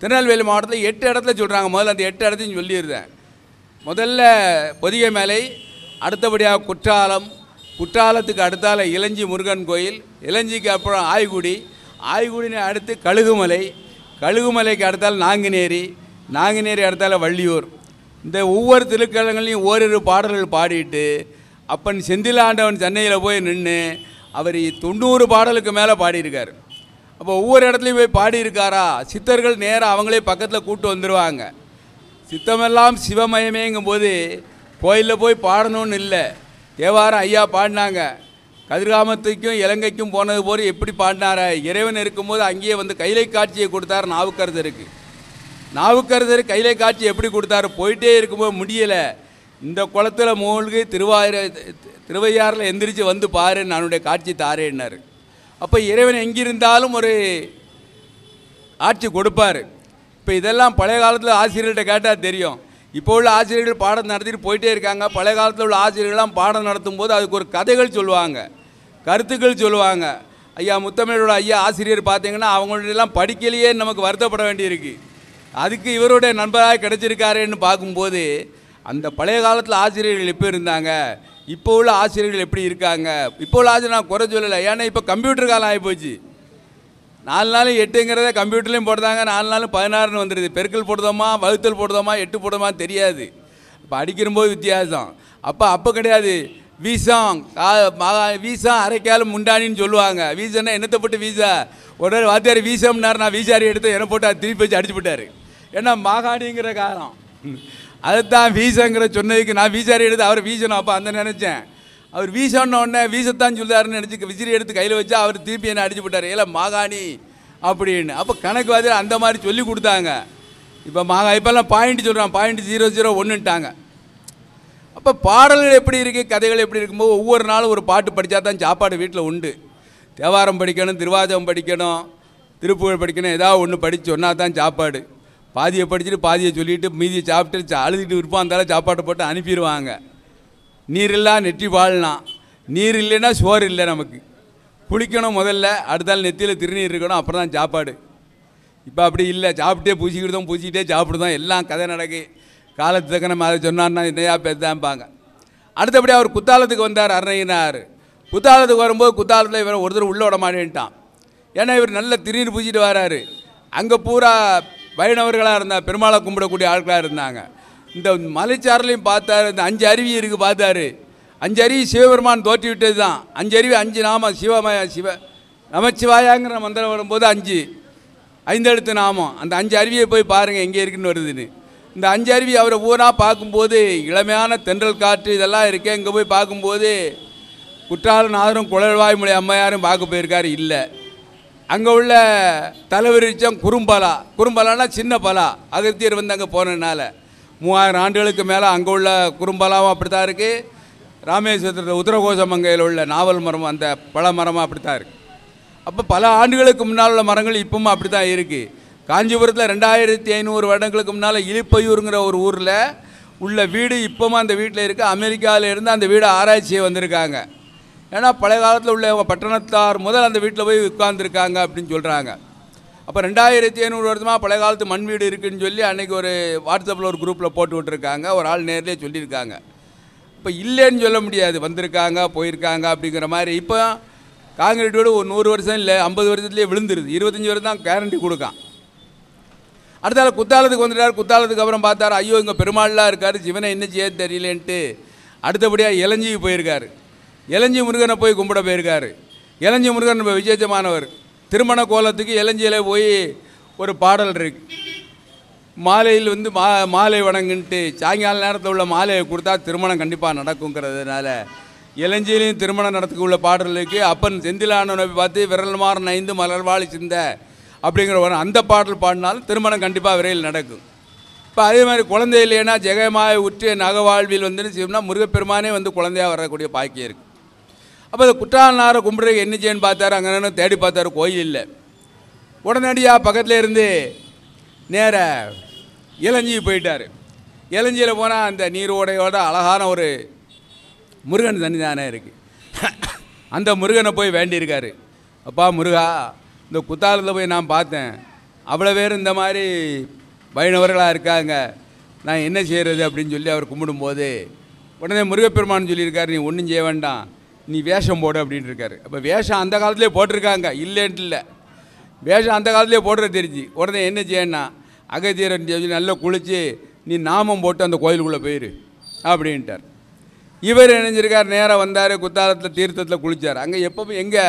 திருநெல்வேலி மாவட்டத்தில் எட்டு இடத்துல சொல்கிறாங்க முதல்ல அந்த எட்டு இடத்தையும் சொல்லியிருந்தேன் முதல்ல பொதிகை மேலை அடுத்தபடியாக குற்றாலம் குற்றாலத்துக்கு அடுத்தால் இளஞ்சி முருகன் கோயில் இளஞ்சிக்கு அப்புறம் ஆய்குடி ஆய்குடினு அடுத்து கழுகுமலை கழுகுமலைக்கு அடுத்தால் நாங்குநேரி நாங்குநேரி அடுத்தால் வள்ளியூர் இந்த ஒவ்வொரு திருக்கலங்களையும் ஓரிரு பாடல்கள் பாடிட்டு அப்பன் செந்திலாண்டவன் சென்னையில் போய் நின்று அவர் தொண்ணூறு பாடலுக்கு மேலே பாடியிருக்கார் அப்போ ஒவ்வொரு இடத்துலையும் போய் பாடியிருக்காரா சித்தர்கள் நேராக அவங்களே பக்கத்தில் கூப்பிட்டு வந்துடுவாங்க சித்தமெல்லாம் சிவமயமேங்கும் போது கோயிலில் போய் பாடணும்னு இல்லை தேவாரம் ஐயா பாடினாங்க கதிர்காமத்துக்கும் இலங்கைக்கும் போனது போல் எப்படி பாடினாரா இறைவன் இருக்கும்போது அங்கேயே வந்து கைலை காட்சியை கொடுத்தார் நாவுக்கரசருக்கு நாவுக்கரசர் கைலை காட்சி எப்படி கொடுத்தாரு போயிட்டே இருக்கும்போது முடியலை இந்த குளத்தில் மூழ்கி திருவாயிர திருவையாறில் எந்திரிச்சு வந்து பாரு நானுடைய காட்சி தாரேன்னாரு அப்போ இறைவன் எங்கிருந்தாலும் ஒரு ஆட்சி கொடுப்பார் இப்போ இதெல்லாம் பழைய காலத்தில் ஆசிரியர்கிட்ட கேட்டால் தெரியும் இப்போ உள்ள ஆசிரியர்கள் பாடம் நடத்திட்டு போயிட்டே இருக்காங்க பழைய காலத்தில் உள்ள ஆசிரியர்கள்லாம் பாடம் நடத்தும் போது அதுக்கு ஒரு கதைகள் சொல்லுவாங்க கருத்துக்கள் சொல்லுவாங்க ஐயா முத்தமிழோட ஐயா ஆசிரியர் பார்த்தீங்கன்னா அவங்களுடையெல்லாம் படிக்கலையே நமக்கு வருத்தப்பட வேண்டியிருக்கு அதுக்கு இவருடைய நண்பராக கிடச்சிருக்காருன்னு பார்க்கும்போது அந்த பழைய காலத்தில் ஆசிரியர்கள் எப்போ இருந்தாங்க இப்போ உள்ள ஆசிரியர்கள் எப்படி இருக்காங்க இப்போ உள்ள ஆசிரியர் நான் குறை சொல்லலை ஏன்னா இப்போ கம்ப்யூட்டர் காலம் ஆகிப்போச்சு நாலு நாள் எட்டுங்கிறத கம்ப்யூட்டர்லேயும் போடுறாங்க நாலு நாள் பதினாறுன்னு வந்துடுது பெருக்கல் போடுதோமா வகுத்தல் போடுதோமா எட்டு போடுமா தெரியாது இப்போ அடிக்கிறபோது வித்தியாசம் அப்போ அப்போ கிடையாது வீசம் வீசம் அரைக்காலும் முண்டானின்னு சொல்லுவாங்க வீசன்னா என்னத்தை போட்டு வீசா உடனே வாத்தியார் வீசம்னார் நான் வீசாரி எடுத்து என்ன போட்டு திருப்பி வச்சு அடிச்சு போட்டார் ஏன்னா மாகாணிங்கிற காலம் அதுதான் வீசங்கிற சொன்னதுக்கு நான் வீசாரி எடுத்து அவர் வீசணும் அப்போ அந்த நினச்சேன் அவர் வீசணும் உடனே வீசத்தான் சொல்லுறாருன்னு நினச்சி விசிறி எடுத்து கையில் வச்சா அவர் திருப்பி என்னை அடிச்சு போட்டார் ஏல மாகாணி அப்படின்னு அப்போ கணக்கு வாதி அந்த மாதிரி சொல்லி கொடுத்தாங்க இப்போ மாகா இப்போல்லாம் பாயிண்ட் சொல்கிறான் பாயிண்ட் ஜீரோ ஜீரோ ஒன்றுட்டாங்க அப்போ பாடல்கள் எப்படி இருக்குது கதைகள் எப்படி இருக்கும்போது ஒவ்வொரு நாளும் ஒரு பாட்டு படித்தா தான் சாப்பாடு வீட்டில் உண்டு தேவாரம் படிக்கணும் திருவாதம் படிக்கணும் திருப்புகழ் படிக்கணும் ஏதாவது ஒன்று படித்து சொன்னால் தான் சாப்பாடு பாதியை படிச்சுட்டு பாதியை சொல்லிவிட்டு மீதியை சாப்பிட்டு அழுதுட்டு விருப்பம் தர சாப்பாட்டை போட்டு அனுப்பிடுவாங்க நீர் இல்லை நெற்றி வாழலாம் நீர் இல்லைன்னா சோறு இல்லை நமக்கு குளிக்கணும் முதல்ல அடுத்தால் நெத்தியில் திருநீர் இருக்கணும் அப்புறம் தான் சாப்பாடு இப்போ அப்படி இல்லை சாப்பிட்டே பூசிக்கிடுதோம் பூசிக்கிட்டே சாப்பிடுதோம் எல்லாம் கதை நடக்கு காலத்துக்கு நம்ம அதை சொன்னார்னா இன்னையா பேத்தாம்பாங்க அடுத்தபடி அவர் குத்தாலத்துக்கு வந்தார் அரணையினார் குத்தாலத்துக்கு வரும்போது குத்தாலத்தில் இவர் ஒருத்தர் உள்ளே விட மாட்டேன்ட்டான் ஏன்னா இவர் நல்ல திருநீர் பூசிட்டு வராரு அங்கே பூரா வைணவர்களாக இருந்தால் பெருமாளை கும்பிடக்கூடிய ஆட்களாக இருந்தாங்க இந்த மலைச்சாரலையும் பார்த்தாரு இந்த அஞ்சு அருவி இருக்குது பார்த்தாரு அஞ்சு அருவி சிவபெருமான் தோற்றிவிட்டது தான் அஞ்சு அருவி அஞ்சு நாம சிவமய சிவ நமச்சிவாயாங்கிற மந்திரம் வரும்போது அஞ்சு ஐந்தெழுத்து நாமம் அந்த அஞ்சு அருவியை போய் பாருங்கள் எங்கே இருக்குன்னு வருதுன்னு இந்த அஞ்சு அருவி அவரை ஊனாக பார்க்கும்போது இளமையான தென்றல் காற்று இதெல்லாம் இருக்கே இங்கே போய் பார்க்கும்போது குற்றாலநாதரும் குழல்வாய்மொழி அம்மையாரும் பார்க்க போயிருக்காரு இல்லை அங்கே உள்ள தலைவரிச்சம் குறும்பலா குறும்பலானா சின்ன பலா அகத்தியர் வந்து அங்கே போனதுனால மூவாயிரம் ஆண்டுகளுக்கு மேலே அங்கே உள்ள குறும்பலாவும் அப்படி தான் இருக்குது ராமேஸ்வரத்தில் உத்தரகோச மங்கையில் உள்ள நாவல் மரம் அந்த பல மரமாக அப்படி தான் இருக்குது அப்போ பல ஆண்டுகளுக்கு முன்னால் உள்ள மரங்கள் இப்பவும் அப்படி தான் இருக்குது காஞ்சிபுரத்தில் ரெண்டாயிரத்தி ஐநூறு வருடங்களுக்கு முன்னால் இழிப்பையூருங்கிற ஒரு ஊரில் உள்ள வீடு இப்போவும் அந்த வீட்டில் இருக்குது அமெரிக்காவிலேருந்து அந்த வீடு ஆராய்ச்சியை வந்திருக்காங்க ஏன்னா பழைய காலத்தில் உள்ளவங்க பட்டணத்தார் முதல் அந்த வீட்டில் போய் உட்கார்ந்துருக்காங்க அப்படின்னு சொல்கிறாங்க அப்போ ரெண்டாயிரத்தி ஐநூறு வருஷமாக பழைய காலத்து மண் வீடு இருக்குதுன்னு சொல்லி அன்றைக்கி ஒரு வாட்ஸ்அப்பில் ஒரு குரூப்பில் போட்டு விட்டுருக்காங்க ஒரு ஆள் நேரிலே சொல்லியிருக்காங்க இப்போ இல்லைன்னு சொல்ல முடியாது வந்திருக்காங்க போயிருக்காங்க அப்படிங்கிற மாதிரி இப்போ காங்கிரீட் வீடு ஒரு நூறு வருஷம் இல்லை ஐம்பது வருஷத்துலேயே விழுந்துருது இருபத்தஞ்சி வருஷம் தான் கேரண்டி கொடுக்கான் அடுத்தால குத்தாலத்துக்கு வந்துட்டார் குத்தாலத்துக்கு அப்புறம் பார்த்தார் ஐயோ இங்கே பெருமாள்லாம் இருக்கார் சிவனை என்ன செய்ய தெரியலேன்ட்டு அடுத்தபடியாக இளஞ்சி போயிருக்காரு இளஞ்சி முருகனை போய் கும்பிட போயிருக்காரு இளஞ்சி முருகன் நம்ம விசேஷமானவர் திருமண கோலத்துக்கு இளஞ்சியில் போய் ஒரு பாடல் இருக்கு மாலையில் வந்து மா மாலை வணங்குன்ட்டு சாயங்கால நேரத்தில் உள்ள மாலையை கொடுத்தா திருமணம் கண்டிப்பாக நடக்குங்கிறதுனால இளஞ்சியிலையும் திருமணம் நடத்துக்கு உள்ள பாடலுக்கு அப்பன் செந்திலானவனை பார்த்து விரல் நைந்து மலர் மலர்வாழி சிந்த அப்படிங்கிற ஒரு அந்த பாடல் பாடினாலும் திருமணம் கண்டிப்பாக விரைவில் நடக்கும் இப்போ அதே மாதிரி குழந்தை இல்லைன்னா ஜெகமாய உற்று நகவாழ்வில் வந்துன்னு சொன்னால் முருகப்பெருமானே வந்து குழந்தையாக வரக்கூடிய பாக்கியம் இருக்குது அப்போ இந்த குற்றாலனாரை கும்பிட்றதுக்கு என்ன செய்யன்னு பார்த்தாரு அங்கே தேடி பார்த்தாரு கோயில் இல்லை உடனடியாக பக்கத்தில் இருந்து நேர இளஞ்சி போயிட்டார் இளஞ்சியில் போனால் அந்த நீர் உடையோட அழகான ஒரு முருகன் சன்னிதானம் இருக்குது அந்த முருகனை போய் வேண்டியிருக்காரு அப்பா முருகா இந்த குத்தாலத்தில் போய் நான் பார்த்தேன் அவ்வளோ பேர் இந்த மாதிரி வைணவர்களாக இருக்காங்க நான் என்ன செய்கிறது அப்படின்னு சொல்லி அவர் கும்பிடும்போது உடனே முருகப்பெருமான்னு சொல்லியிருக்காரு நீ ஒன்றும் செய்ய வேண்டாம் நீ வேஷம் போடு அப்படின்ட்டு இருக்காரு அப்போ வேஷம் அந்த காலத்திலே போட்டிருக்காங்க இல்லைன்ட்டு இல்லை வேஷம் அந்த காலத்துலேயே போடுற தெரிஞ்சு உடனே என்ன செய்யணும்னா தேவி நல்லா குளித்து நீ நாமம் போட்டு அந்த கோயிலுக்குள்ளே போயிரு அப்படின்ட்டார் இவர் இணைஞ்சிருக்கார் நேராக வந்தார் குத்தாலத்தில் தீர்த்தத்தில் குளித்தார் அங்கே எப்போ எங்கே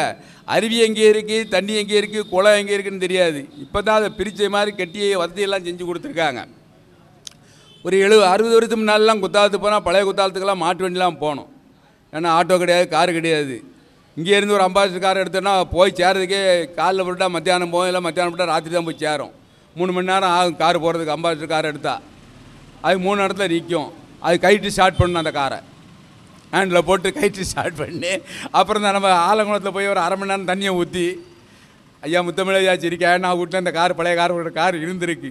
அருவி எங்கே இருக்குது தண்ணி எங்கே இருக்குது குளம் எங்கே இருக்குதுன்னு தெரியாது இப்போ தான் அதை பிரித்த மாதிரி கெட்டியை வசதியெல்லாம் செஞ்சு கொடுத்துருக்காங்க ஒரு எழுபது அறுபது வருஷத்துக்கு முன்னாலெலாம் குத்தாலத்துக்கு போனால் பழைய குத்தாலத்துக்கெல்லாம் மாட்டு வண்டிலாம் போனோம் ஏன்னா ஆட்டோ கிடையாது காரு கிடையாது இங்கேருந்து ஒரு அம்பாசிடர் கார் எடுத்தோன்னா போய் சேர்றதுக்கே காலைல போட்டால் மத்தியானம் போகும் இல்லை மத்தியானம் போட்டால் ராத்திரி தான் போய் சேரும் மூணு மணி நேரம் ஆகும் கார் போகிறதுக்கு அம்பாசிடர் கார் எடுத்தால் அது மூணு இடத்துல நிற்கும் அது கைட்டு ஸ்டார்ட் பண்ணணும் அந்த காரை ஹேண்டில் போட்டு கைட்டு ஸ்டார்ட் பண்ணி அப்புறம் தான் நம்ம ஆலங்குளத்தில் போய் ஒரு அரை மணி நேரம் தண்ணியை ஊற்றி ஐயா முத்தமிழையா சிரிக்கா நான் வீட்டில் இந்த கார் பழைய கார் கார் இருந்திருக்கு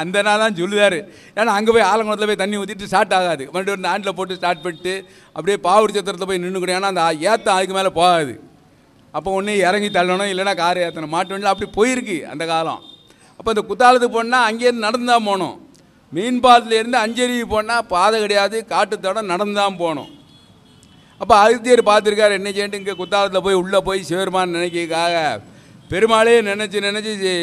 அந்த நாள் தான் சொல்லுதார் ஏன்னா அங்கே போய் ஆலங்குளத்தில் போய் தண்ணி ஊற்றிட்டு ஸ்டார்ட் ஆகாது மறுபடியும் ஒரு ஆண்டில் போட்டு ஸ்டார்ட் பண்ணிட்டு அப்படியே பாவூர் சத்திரத்தில் போய் நின்று ஏன்னா அந்த ஏற்றம் அதுக்கு மேலே போகாது அப்போ ஒன்று இறங்கி தள்ளணும் இல்லைனா கார் ஏற்றணும் மாட்டு அப்படி போயிருக்கு அந்த காலம் அப்போ அந்த குத்தாலத்துக்கு போனால் அங்கேருந்து நடந்து தான் போகணும் மீன் பாலத்துலேருந்து அஞ்சறிவு போனால் பாதை கிடையாது காட்டுத்தடம் நடந்து தான் போகணும் அப்போ அதித்தியர் பார்த்துருக்காரு என்ன செய்யிட்டு இங்கே குத்தாலத்தில் போய் உள்ளே போய் சிவருமான்னு நினைக்கிறதுக்காக பெருமாளே நினச்சி நினச்சி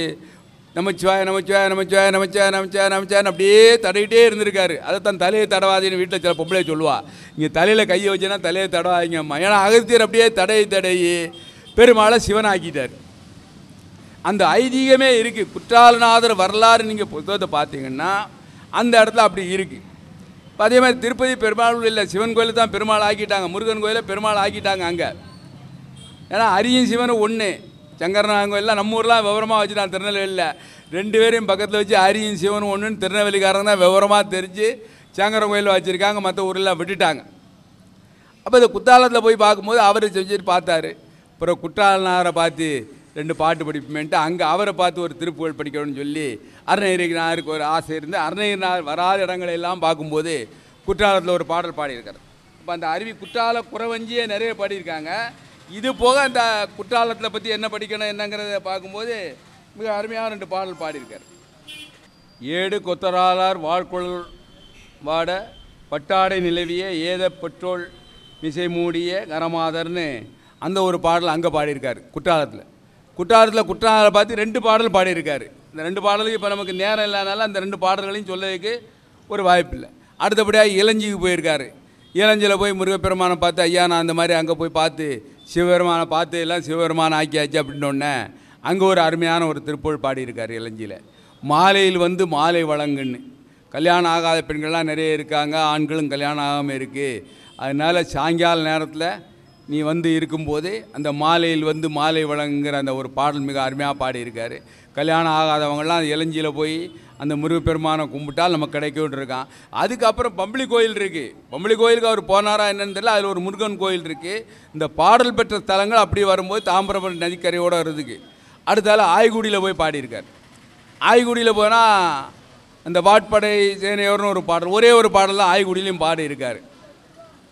நமச்சிவாய நமச்சிவாய நமச்சிவாய நமச்சிவாய நமச்சிவாய நமச்சிவாயன் அப்படியே தடவிட்டே இருந்திருக்காரு அதை தான் தலையை தடவாதின்னு வீட்டில் சில பொம்பளை சொல்லுவா இங்கே தலையில் கையை வச்சுன்னா தலையை தடவாதிங்க ஏன்னா அகத்தியர் அப்படியே தடையை தடையி பெருமாளை சிவன் ஆக்கிட்டார் அந்த ஐதீகமே இருக்குது குற்றாலநாதர் வரலாறு நீங்கள் புத்தகத்தை பார்த்தீங்கன்னா அந்த இடத்துல அப்படி இருக்குது அதே மாதிரி திருப்பதி பெருமாள் இல்லை சிவன் கோயிலில் தான் பெருமாள் ஆக்கிட்டாங்க முருகன் கோயிலில் பெருமாள் ஆக்கிட்டாங்க அங்கே ஏன்னா அரியும் சிவனும் ஒன்று சங்கரன் அவங்க எல்லாம் நம்ம ஊரெலாம் விவரமாக வச்சுட்டான் திருநெல்வேலியில் ரெண்டு பேரையும் பக்கத்தில் வச்சு ஹரியும் சிவனும் ஒன்றுன்னு திருநெல்வேலிக்காரங்க தான் விவரமாக தெரிஞ்சு சங்கரன் கோயில் வச்சுருக்காங்க மற்ற ஊரெல்லாம் விட்டுட்டாங்க அப்போ இந்த குத்தாலத்தில் போய் பார்க்கும்போது அவரை செஞ்சுட்டு பார்த்தாரு அப்புறம் குற்றாலனாரை பார்த்து ரெண்டு பாட்டு படிப்புமேன்ட்டு அங்கே அவரை பார்த்து ஒரு திருப்புகள் படிக்கணும்னு சொல்லி அருணகிரிநாருக்கு ஒரு ஆசை இருந்து அருணகிரிநார் வராத இடங்களெல்லாம் பார்க்கும்போது குற்றாலத்தில் ஒரு பாடல் பாடியிருக்கார் இப்போ அந்த அருவி குற்றால குறவஞ்சியே நிறைய பாடியிருக்காங்க இது போக அந்த குற்றாலத்தில் பற்றி என்ன படிக்கணும் என்னங்கிறத பார்க்கும்போது மிக அருமையாக ரெண்டு பாடல் பாடியிருக்கார் ஏடு கொத்தராளார் வாழ்குழல் வாட பட்டாடை நிலவிய ஏத பெட்ரோல் மிசை மூடிய கரமாதர்னு அந்த ஒரு பாடல் அங்கே பாடியிருக்கார் குற்றாலத்தில் குற்றாலத்தில் குற்றாலத்தை பார்த்து ரெண்டு பாடல் பாடியிருக்கார் இந்த ரெண்டு பாடலுக்கு இப்போ நமக்கு நேரம் இல்லாதனால அந்த ரெண்டு பாடல்களையும் சொல்லதுக்கு ஒரு வாய்ப்பில்லை அடுத்தபடியாக இளஞ்சிக்கு போயிருக்காரு இளஞ்சியில் போய் முருகப்பெருமானை பார்த்து ஐயா நான் அந்த மாதிரி அங்கே போய் பார்த்து சிவபெருமானை பார்த்து எல்லாம் சிவபெருமானை ஆக்கியாச்சு ஒன்று அங்கே ஒரு அருமையான ஒரு திருப்போல் பாடியிருக்கார் இளஞ்சியில் மாலையில் வந்து மாலை வழங்குன்னு கல்யாணம் ஆகாத பெண்கள்லாம் நிறைய இருக்காங்க ஆண்களும் கல்யாணம் ஆகாமல் இருக்குது அதனால் சாயங்கால நேரத்தில் நீ வந்து இருக்கும்போதே அந்த மாலையில் வந்து மாலை வழங்குங்கிற அந்த ஒரு பாடல் மிக அருமையாக பாடியிருக்கார் கல்யாணம் ஆகாதவங்கள்லாம் இளஞ்சியில் போய் அந்த முருகப்பெருமானை கும்பிட்டால் நமக்கு கிடைக்கும்னு இருக்கான் அதுக்கப்புறம் பம்பளி கோயில் இருக்குது பம்பளி கோயிலுக்கு அவர் போனாரா என்னென்னு தெரியல அதில் ஒரு முருகன் கோயில் இருக்குது இந்த பாடல் பெற்ற தலங்கள் அப்படி வரும்போது தாம்பரம் நதிக்கரையோடு வருதுக்கு அடுத்தால ஆய்குடியில் போய் பாடியிருக்கார் ஆய்குடியில் போனால் அந்த வாட்படை சேனையோர்னு ஒரு பாடல் ஒரே ஒரு பாடல் தான் ஆய்குடியிலையும் பாடியிருக்கார்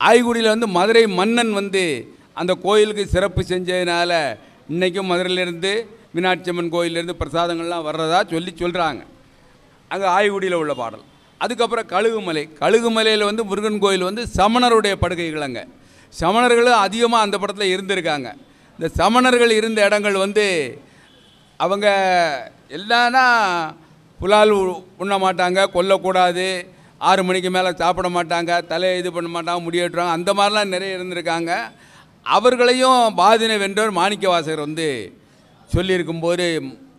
ஆய்குடியில் வந்து மதுரை மன்னன் வந்து அந்த கோயிலுக்கு சிறப்பு செஞ்சதுனால இன்றைக்கும் மதுரையிலேருந்து மீனாட்சி அம்மன் கோயிலேருந்து பிரசாதங்கள்லாம் வர்றதா சொல்லி சொல்கிறாங்க அங்கே ஆய்குடியில் உள்ள பாடல் அதுக்கப்புறம் கழுகுமலை கழுகுமலையில் வந்து முருகன் கோயில் வந்து சமணருடைய படுகைகள் அங்கே சமணர்களும் அதிகமாக அந்த படத்தில் இருந்திருக்காங்க இந்த சமணர்கள் இருந்த இடங்கள் வந்து அவங்க எல்லாம் புலால் உண்ண மாட்டாங்க கொல்லக்கூடாது ஆறு மணிக்கு மேலே சாப்பிட மாட்டாங்க தலையை இது பண்ண மாட்டாங்க முடியேற்றுவாங்க அந்த மாதிரிலாம் நிறைய இருந்திருக்காங்க அவர்களையும் பாதினை வென்றவர் மாணிக்க வாசகர் வந்து சொல்லியிருக்கும்போது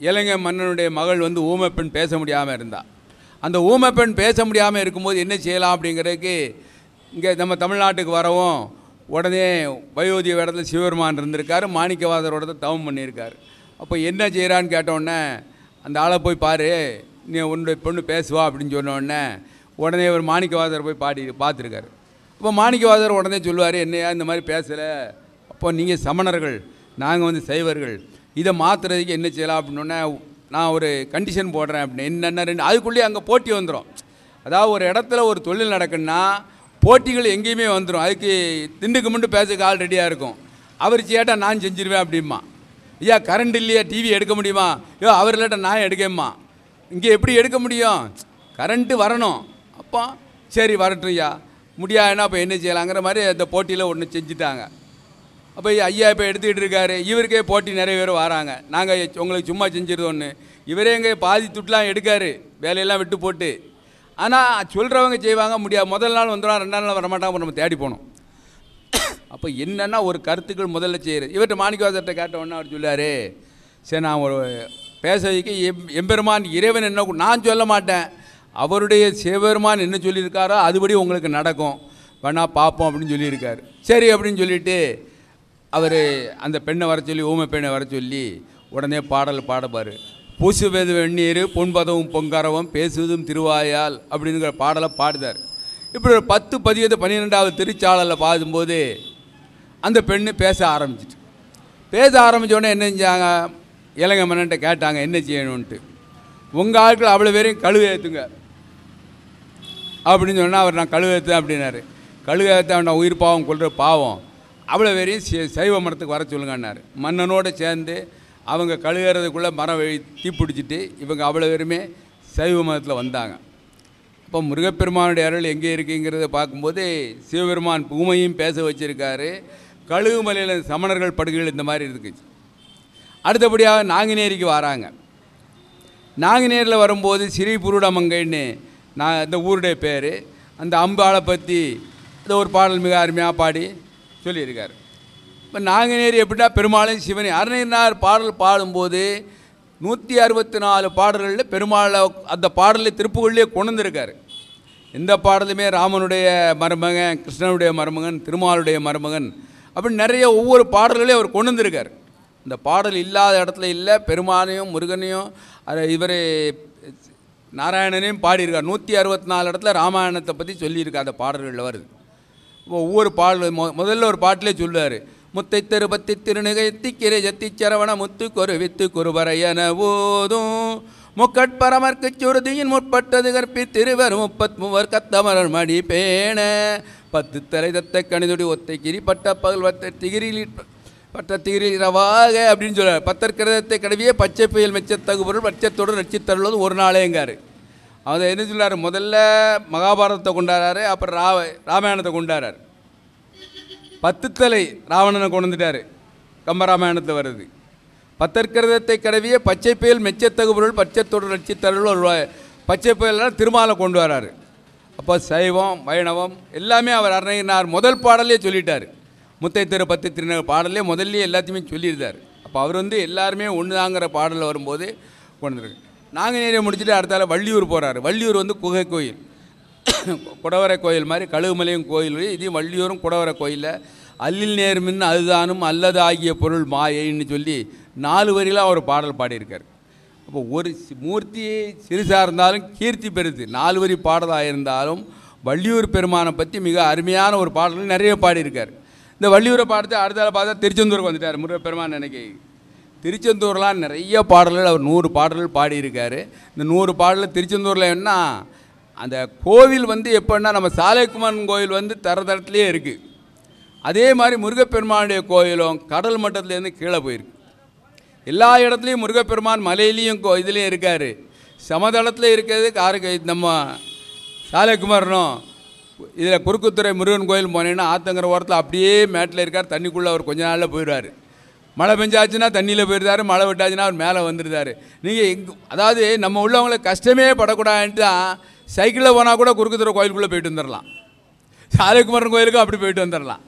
இலங்கை மன்னனுடைய மகள் வந்து ஊமைப்பெண் பேச முடியாமல் இருந்தாள் அந்த ஊமைப்பெண் பேச முடியாமல் இருக்கும்போது என்ன செய்யலாம் அப்படிங்கிறதுக்கு இங்கே நம்ம தமிழ்நாட்டுக்கு வரவும் உடனே வயோதிய இடத்துல சிவபெருமான் இருந்திருக்காரு மாணிக்கவாதர் தவம் பண்ணியிருக்காரு அப்போ என்ன செய்கிறான்னு கேட்டோடனே அந்த ஆளை போய் பாரு நீ உன்னுடைய பொண்ணு பேசுவா அப்படின்னு சொன்னோடனே உடனே ஒரு மாணிக்கவாதர் போய் பாடி பார்த்துருக்காரு அப்போ மாணிக்கவாதர் உடனே சொல்லுவார் என்னையா இந்த மாதிரி பேசலை அப்போ நீங்கள் சமணர்கள் நாங்கள் வந்து சைவர்கள் இதை மாற்றுறதுக்கு என்ன செய்யலாம் அப்படின்னோடனே நான் ஒரு கண்டிஷன் போடுறேன் அப்படின்னு என்னென்ன ரெண்டு அதுக்குள்ளேயே அங்கே போட்டி வந்துடும் அதாவது ஒரு இடத்துல ஒரு தொழில் நடக்குன்னா போட்டிகள் எங்கேயுமே வந்துடும் அதுக்கு திண்டுக்கு முண்டு பேசுக்கு ஆள் ரெடியாக இருக்கும் அவர் சேட்டா நான் செஞ்சிருவேன் அப்படிமா ஐயா கரண்ட் இல்லையா டிவி எடுக்க முடியுமா ஐயோ அவர் இல்லாட்டா நான் எடுக்கேம்மா இங்கே எப்படி எடுக்க முடியும் கரண்ட்டு வரணும் கேட்போம் சரி வரட்டும்யா முடியாதுன்னா அப்போ என்ன செய்யலாங்கிற மாதிரி அந்த போட்டியில் ஒன்று செஞ்சுட்டாங்க அப்போ ஐயா இப்போ எடுத்துக்கிட்டு இருக்காரு இவருக்கே போட்டி நிறைய பேர் வராங்க நாங்கள் உங்களுக்கு சும்மா செஞ்சிருந்தோம் ஒன்று இவரே எங்கே பாதி துட்டுலாம் எடுக்காரு வேலையெல்லாம் விட்டு போட்டு ஆனால் சொல்கிறவங்க செய்வாங்க முடியாது முதல் நாள் வந்துடும் ரெண்டாம் நாள் வரமாட்டாங்க நம்ம தேடி போனோம் அப்போ என்னென்னா ஒரு கருத்துக்கள் முதல்ல செய்கிறது இவர்கிட்ட மாணிக்கவாசர்கிட்ட கேட்டவொன்னே அவர் சொல்லார் சரி நான் ஒரு பேச வைக்க எம் எம்பெருமான் இறைவன் என்ன நான் சொல்ல மாட்டேன் அவருடைய சிவபெருமான் என்ன சொல்லியிருக்காரோ அதுபடி உங்களுக்கு நடக்கும் வேணால் பார்ப்போம் அப்படின்னு சொல்லியிருக்காரு சரி அப்படின்னு சொல்லிவிட்டு அவர் அந்த பெண்ணை வர சொல்லி ஊமை பெண்ணை வர சொல்லி உடனே பாடல் பாடப்பார் பூசுவது வெந்நீர் பொன்பதவும் பொங்கரவும் பேசுவதும் திருவாயால் அப்படிங்கிற பாடலை பாடுதார் இப்படி ஒரு பத்து பதிவது பன்னிரெண்டாவது திருச்சாளலில் பாடும்போது அந்த பெண்ணு பேச ஆரம்பிச்சிட்டு பேச ஆரம்பித்தோடனே என்ன செஞ்சாங்க இலங்கை மன்னன்ட்ட கேட்டாங்க என்ன செய்யணுன்ட்டு உங்கள் ஆட்கள் அவ்வளோ பேரையும் கழுவு ஏற்றுங்க அப்படின்னு சொன்னால் அவர் நான் கழுவேத்தேன் அப்படின்னாரு கழுவேத்தேன் நான் உயிர் பாவம் கொள்ற பாவம் அவ்வளோ வரையும் சைவ மரத்துக்கு வர சொல்லுங்கன்னாரு மன்னனோடு சேர்ந்து அவங்க கழுகிறதுக்குள்ளே மரம் தீப்பிடிச்சிட்டு இவங்க அவ்வளோ பேருமே சைவ மதத்தில் வந்தாங்க இப்போ முருகப்பெருமானுடைய அருள் எங்கே இருக்குங்கிறத பார்க்கும்போது சிவபெருமான் பூமையும் பேச வச்சுருக்காரு கழுகுமலையில் சமணர்கள் படுகைகள் இந்த மாதிரி இருக்குச்சு அடுத்தபடியாக நாங்குநேரிக்கு வராங்க நாங்குநேரில் வரும்போது சிறீபுருடமங்கைன்னு நான் இந்த ஊருடைய பேர் அந்த அம்பாளை பற்றி இந்த ஒரு பாடல் மிக அருமையாக பாடி சொல்லியிருக்கார் இப்போ நாங்கநேரி எப்படின்னா பெருமாளையும் சிவனி அருணையனார் பாடல் பாடும்போது நூற்றி அறுபத்தி நாலு பாடல்களில் பெருமாளை அந்த பாடலை கொண்டு கொண்டிருக்கார் எந்த பாடலுமே ராமனுடைய மருமகன் கிருஷ்ணனுடைய மருமகன் திருமாலுடைய மருமகன் அப்படின்னு நிறைய ஒவ்வொரு பாடல்களையும் அவர் கொண்டு வந்திருக்கார் இந்த பாடல் இல்லாத இடத்துல இல்லை பெருமானையும் முருகனையும் இவர் நாராயணனையும் பாடியிருக்கார் நூற்றி அறுபத்தி நாலு இடத்துல ராமாயணத்தை பற்றி சொல்லியிருக்கார் அந்த பாடல்களில் வருது ஒவ்வொரு பாடல் முதல்ல ஒரு பாட்டிலே சொல்லுவார் முத்தை திருபத்தி திருநிகழ்த்தி கிரை ஜத்தி சரவண முத்து கொருவித்து என போதும் முக்கட்பரமர்க்கு சுருதியின் முற்பட்டது கற்பி திருவர் முப்பத் மூவர் கத்தமரர் மணி பேண பத்து தலை தத்த கணிதொடி ஒத்தை கிரி பட்ட பகல் வத்த திகிரில் பற்றத்திகிறவாக அப்படின்னு சொல்கிறார் பத்தற்கிறதத்தை கடவியே பச்சை புயல் மெச்சத்தகு பொருள் பட்சத்தோடு ரட்சித்தருள்வது ஒரு நாளேங்கார் அவர் என்ன சொல்கிறார் முதல்ல மகாபாரதத்தை கொண்டாடுறாரு அப்புறம் ரா ராமாயணத்தை கொண்டாடுறார் பத்து தலை ராவணனை கொண்டுட்டார் கம்பராமாயணத்தில் வருது பத்தற்கிரதத்தை கடவிய பச்சை புயல் மெச்சத்தகு பொருள் பச்சத்தொடர் ரட்சித்தருள் ஒரு பச்சை புயல்னால் திருமாலை கொண்டு வராரு அப்போ சைவம் வைணவம் எல்லாமே அவர் அருணகினார் முதல் பாடலே சொல்லிட்டார் முத்தை பத்து திருநக பாடலே முதல்ல எல்லாத்தையுமே சொல்லியிருந்தார் அப்போ அவர் வந்து எல்லாருமே ஒன்றுதாங்கிற பாடலில் வரும்போது நாங்கள் நாங்குநேரியை முடிச்சுட்டு அடுத்தால வள்ளியூர் போகிறாரு வள்ளியூர் வந்து குகை கோயில் குடவரை கோயில் மாதிரி கழுகுமலையும் கோயில் இதையும் வள்ளியூரும் குடவரை கோயிலில் அல்லில் நேர்மின் அதுதானும் அல்லது ஆகிய பொருள் மாயைன்னு சொல்லி நாலு வரிலாம் அவர் பாடல் பாடியிருக்கார் அப்போ ஒரு மூர்த்தி சிறுசாக இருந்தாலும் கீர்த்தி பெறுது நாலு வரி பாடலாக இருந்தாலும் வள்ளியூர் பெருமானை பற்றி மிக அருமையான ஒரு பாடல்கள் நிறைய பாடியிருக்காரு இந்த வள்ளியூரை பார்த்து அடுத்த பார்த்தா திருச்செந்தூருக்கு வந்துட்டார் முருகப்பெருமான் அன்னைக்கு திருச்செந்தூர்லாம் நிறைய பாடல்கள் அவர் நூறு பாடல்கள் பாடியிருக்காரு இந்த நூறு பாடல் திருச்செந்தூரில் என்ன அந்த கோவில் வந்து எப்படின்னா நம்ம சாலைக்குமன் கோயில் வந்து தரதளத்துலேயே இருக்குது அதே மாதிரி முருகப்பெருமானுடைய கோயிலும் கடல் மட்டத்துலேருந்து கீழே போயிருக்கு எல்லா இடத்துலையும் முருகப்பெருமான் மலையிலையும் கோ இதுலேயும் இருக்கார் சமதளத்தில் இருக்கிறது காருக்கு நம்ம சாலைக்குமரனும் இதில் குறுக்குத்துறை முருகன் கோயில் போனேன்னா ஆத்தங்கிற ஓரத்தில் அப்படியே மேட்டில் இருக்கார் தண்ணிக்குள்ளே அவர் கொஞ்ச நாளில் போயிடுவார் மழை பெஞ்சாச்சுன்னா தண்ணியில் போயிருந்தார் மழை விட்டாச்சுன்னா அவர் மேலே வந்துருந்தார் நீங்கள் எங் அதாவது நம்ம உள்ளவங்களுக்கு கஷ்டமே படக்கூடாதுன்ட்டு தான் சைக்கிளில் போனால் கூட குறுக்குத்துறை கோயிலுக்குள்ளே போயிட்டு வந்துடலாம் சாலைக்குமரன் கோயிலுக்கும் அப்படி போயிட்டு வந்துடலாம்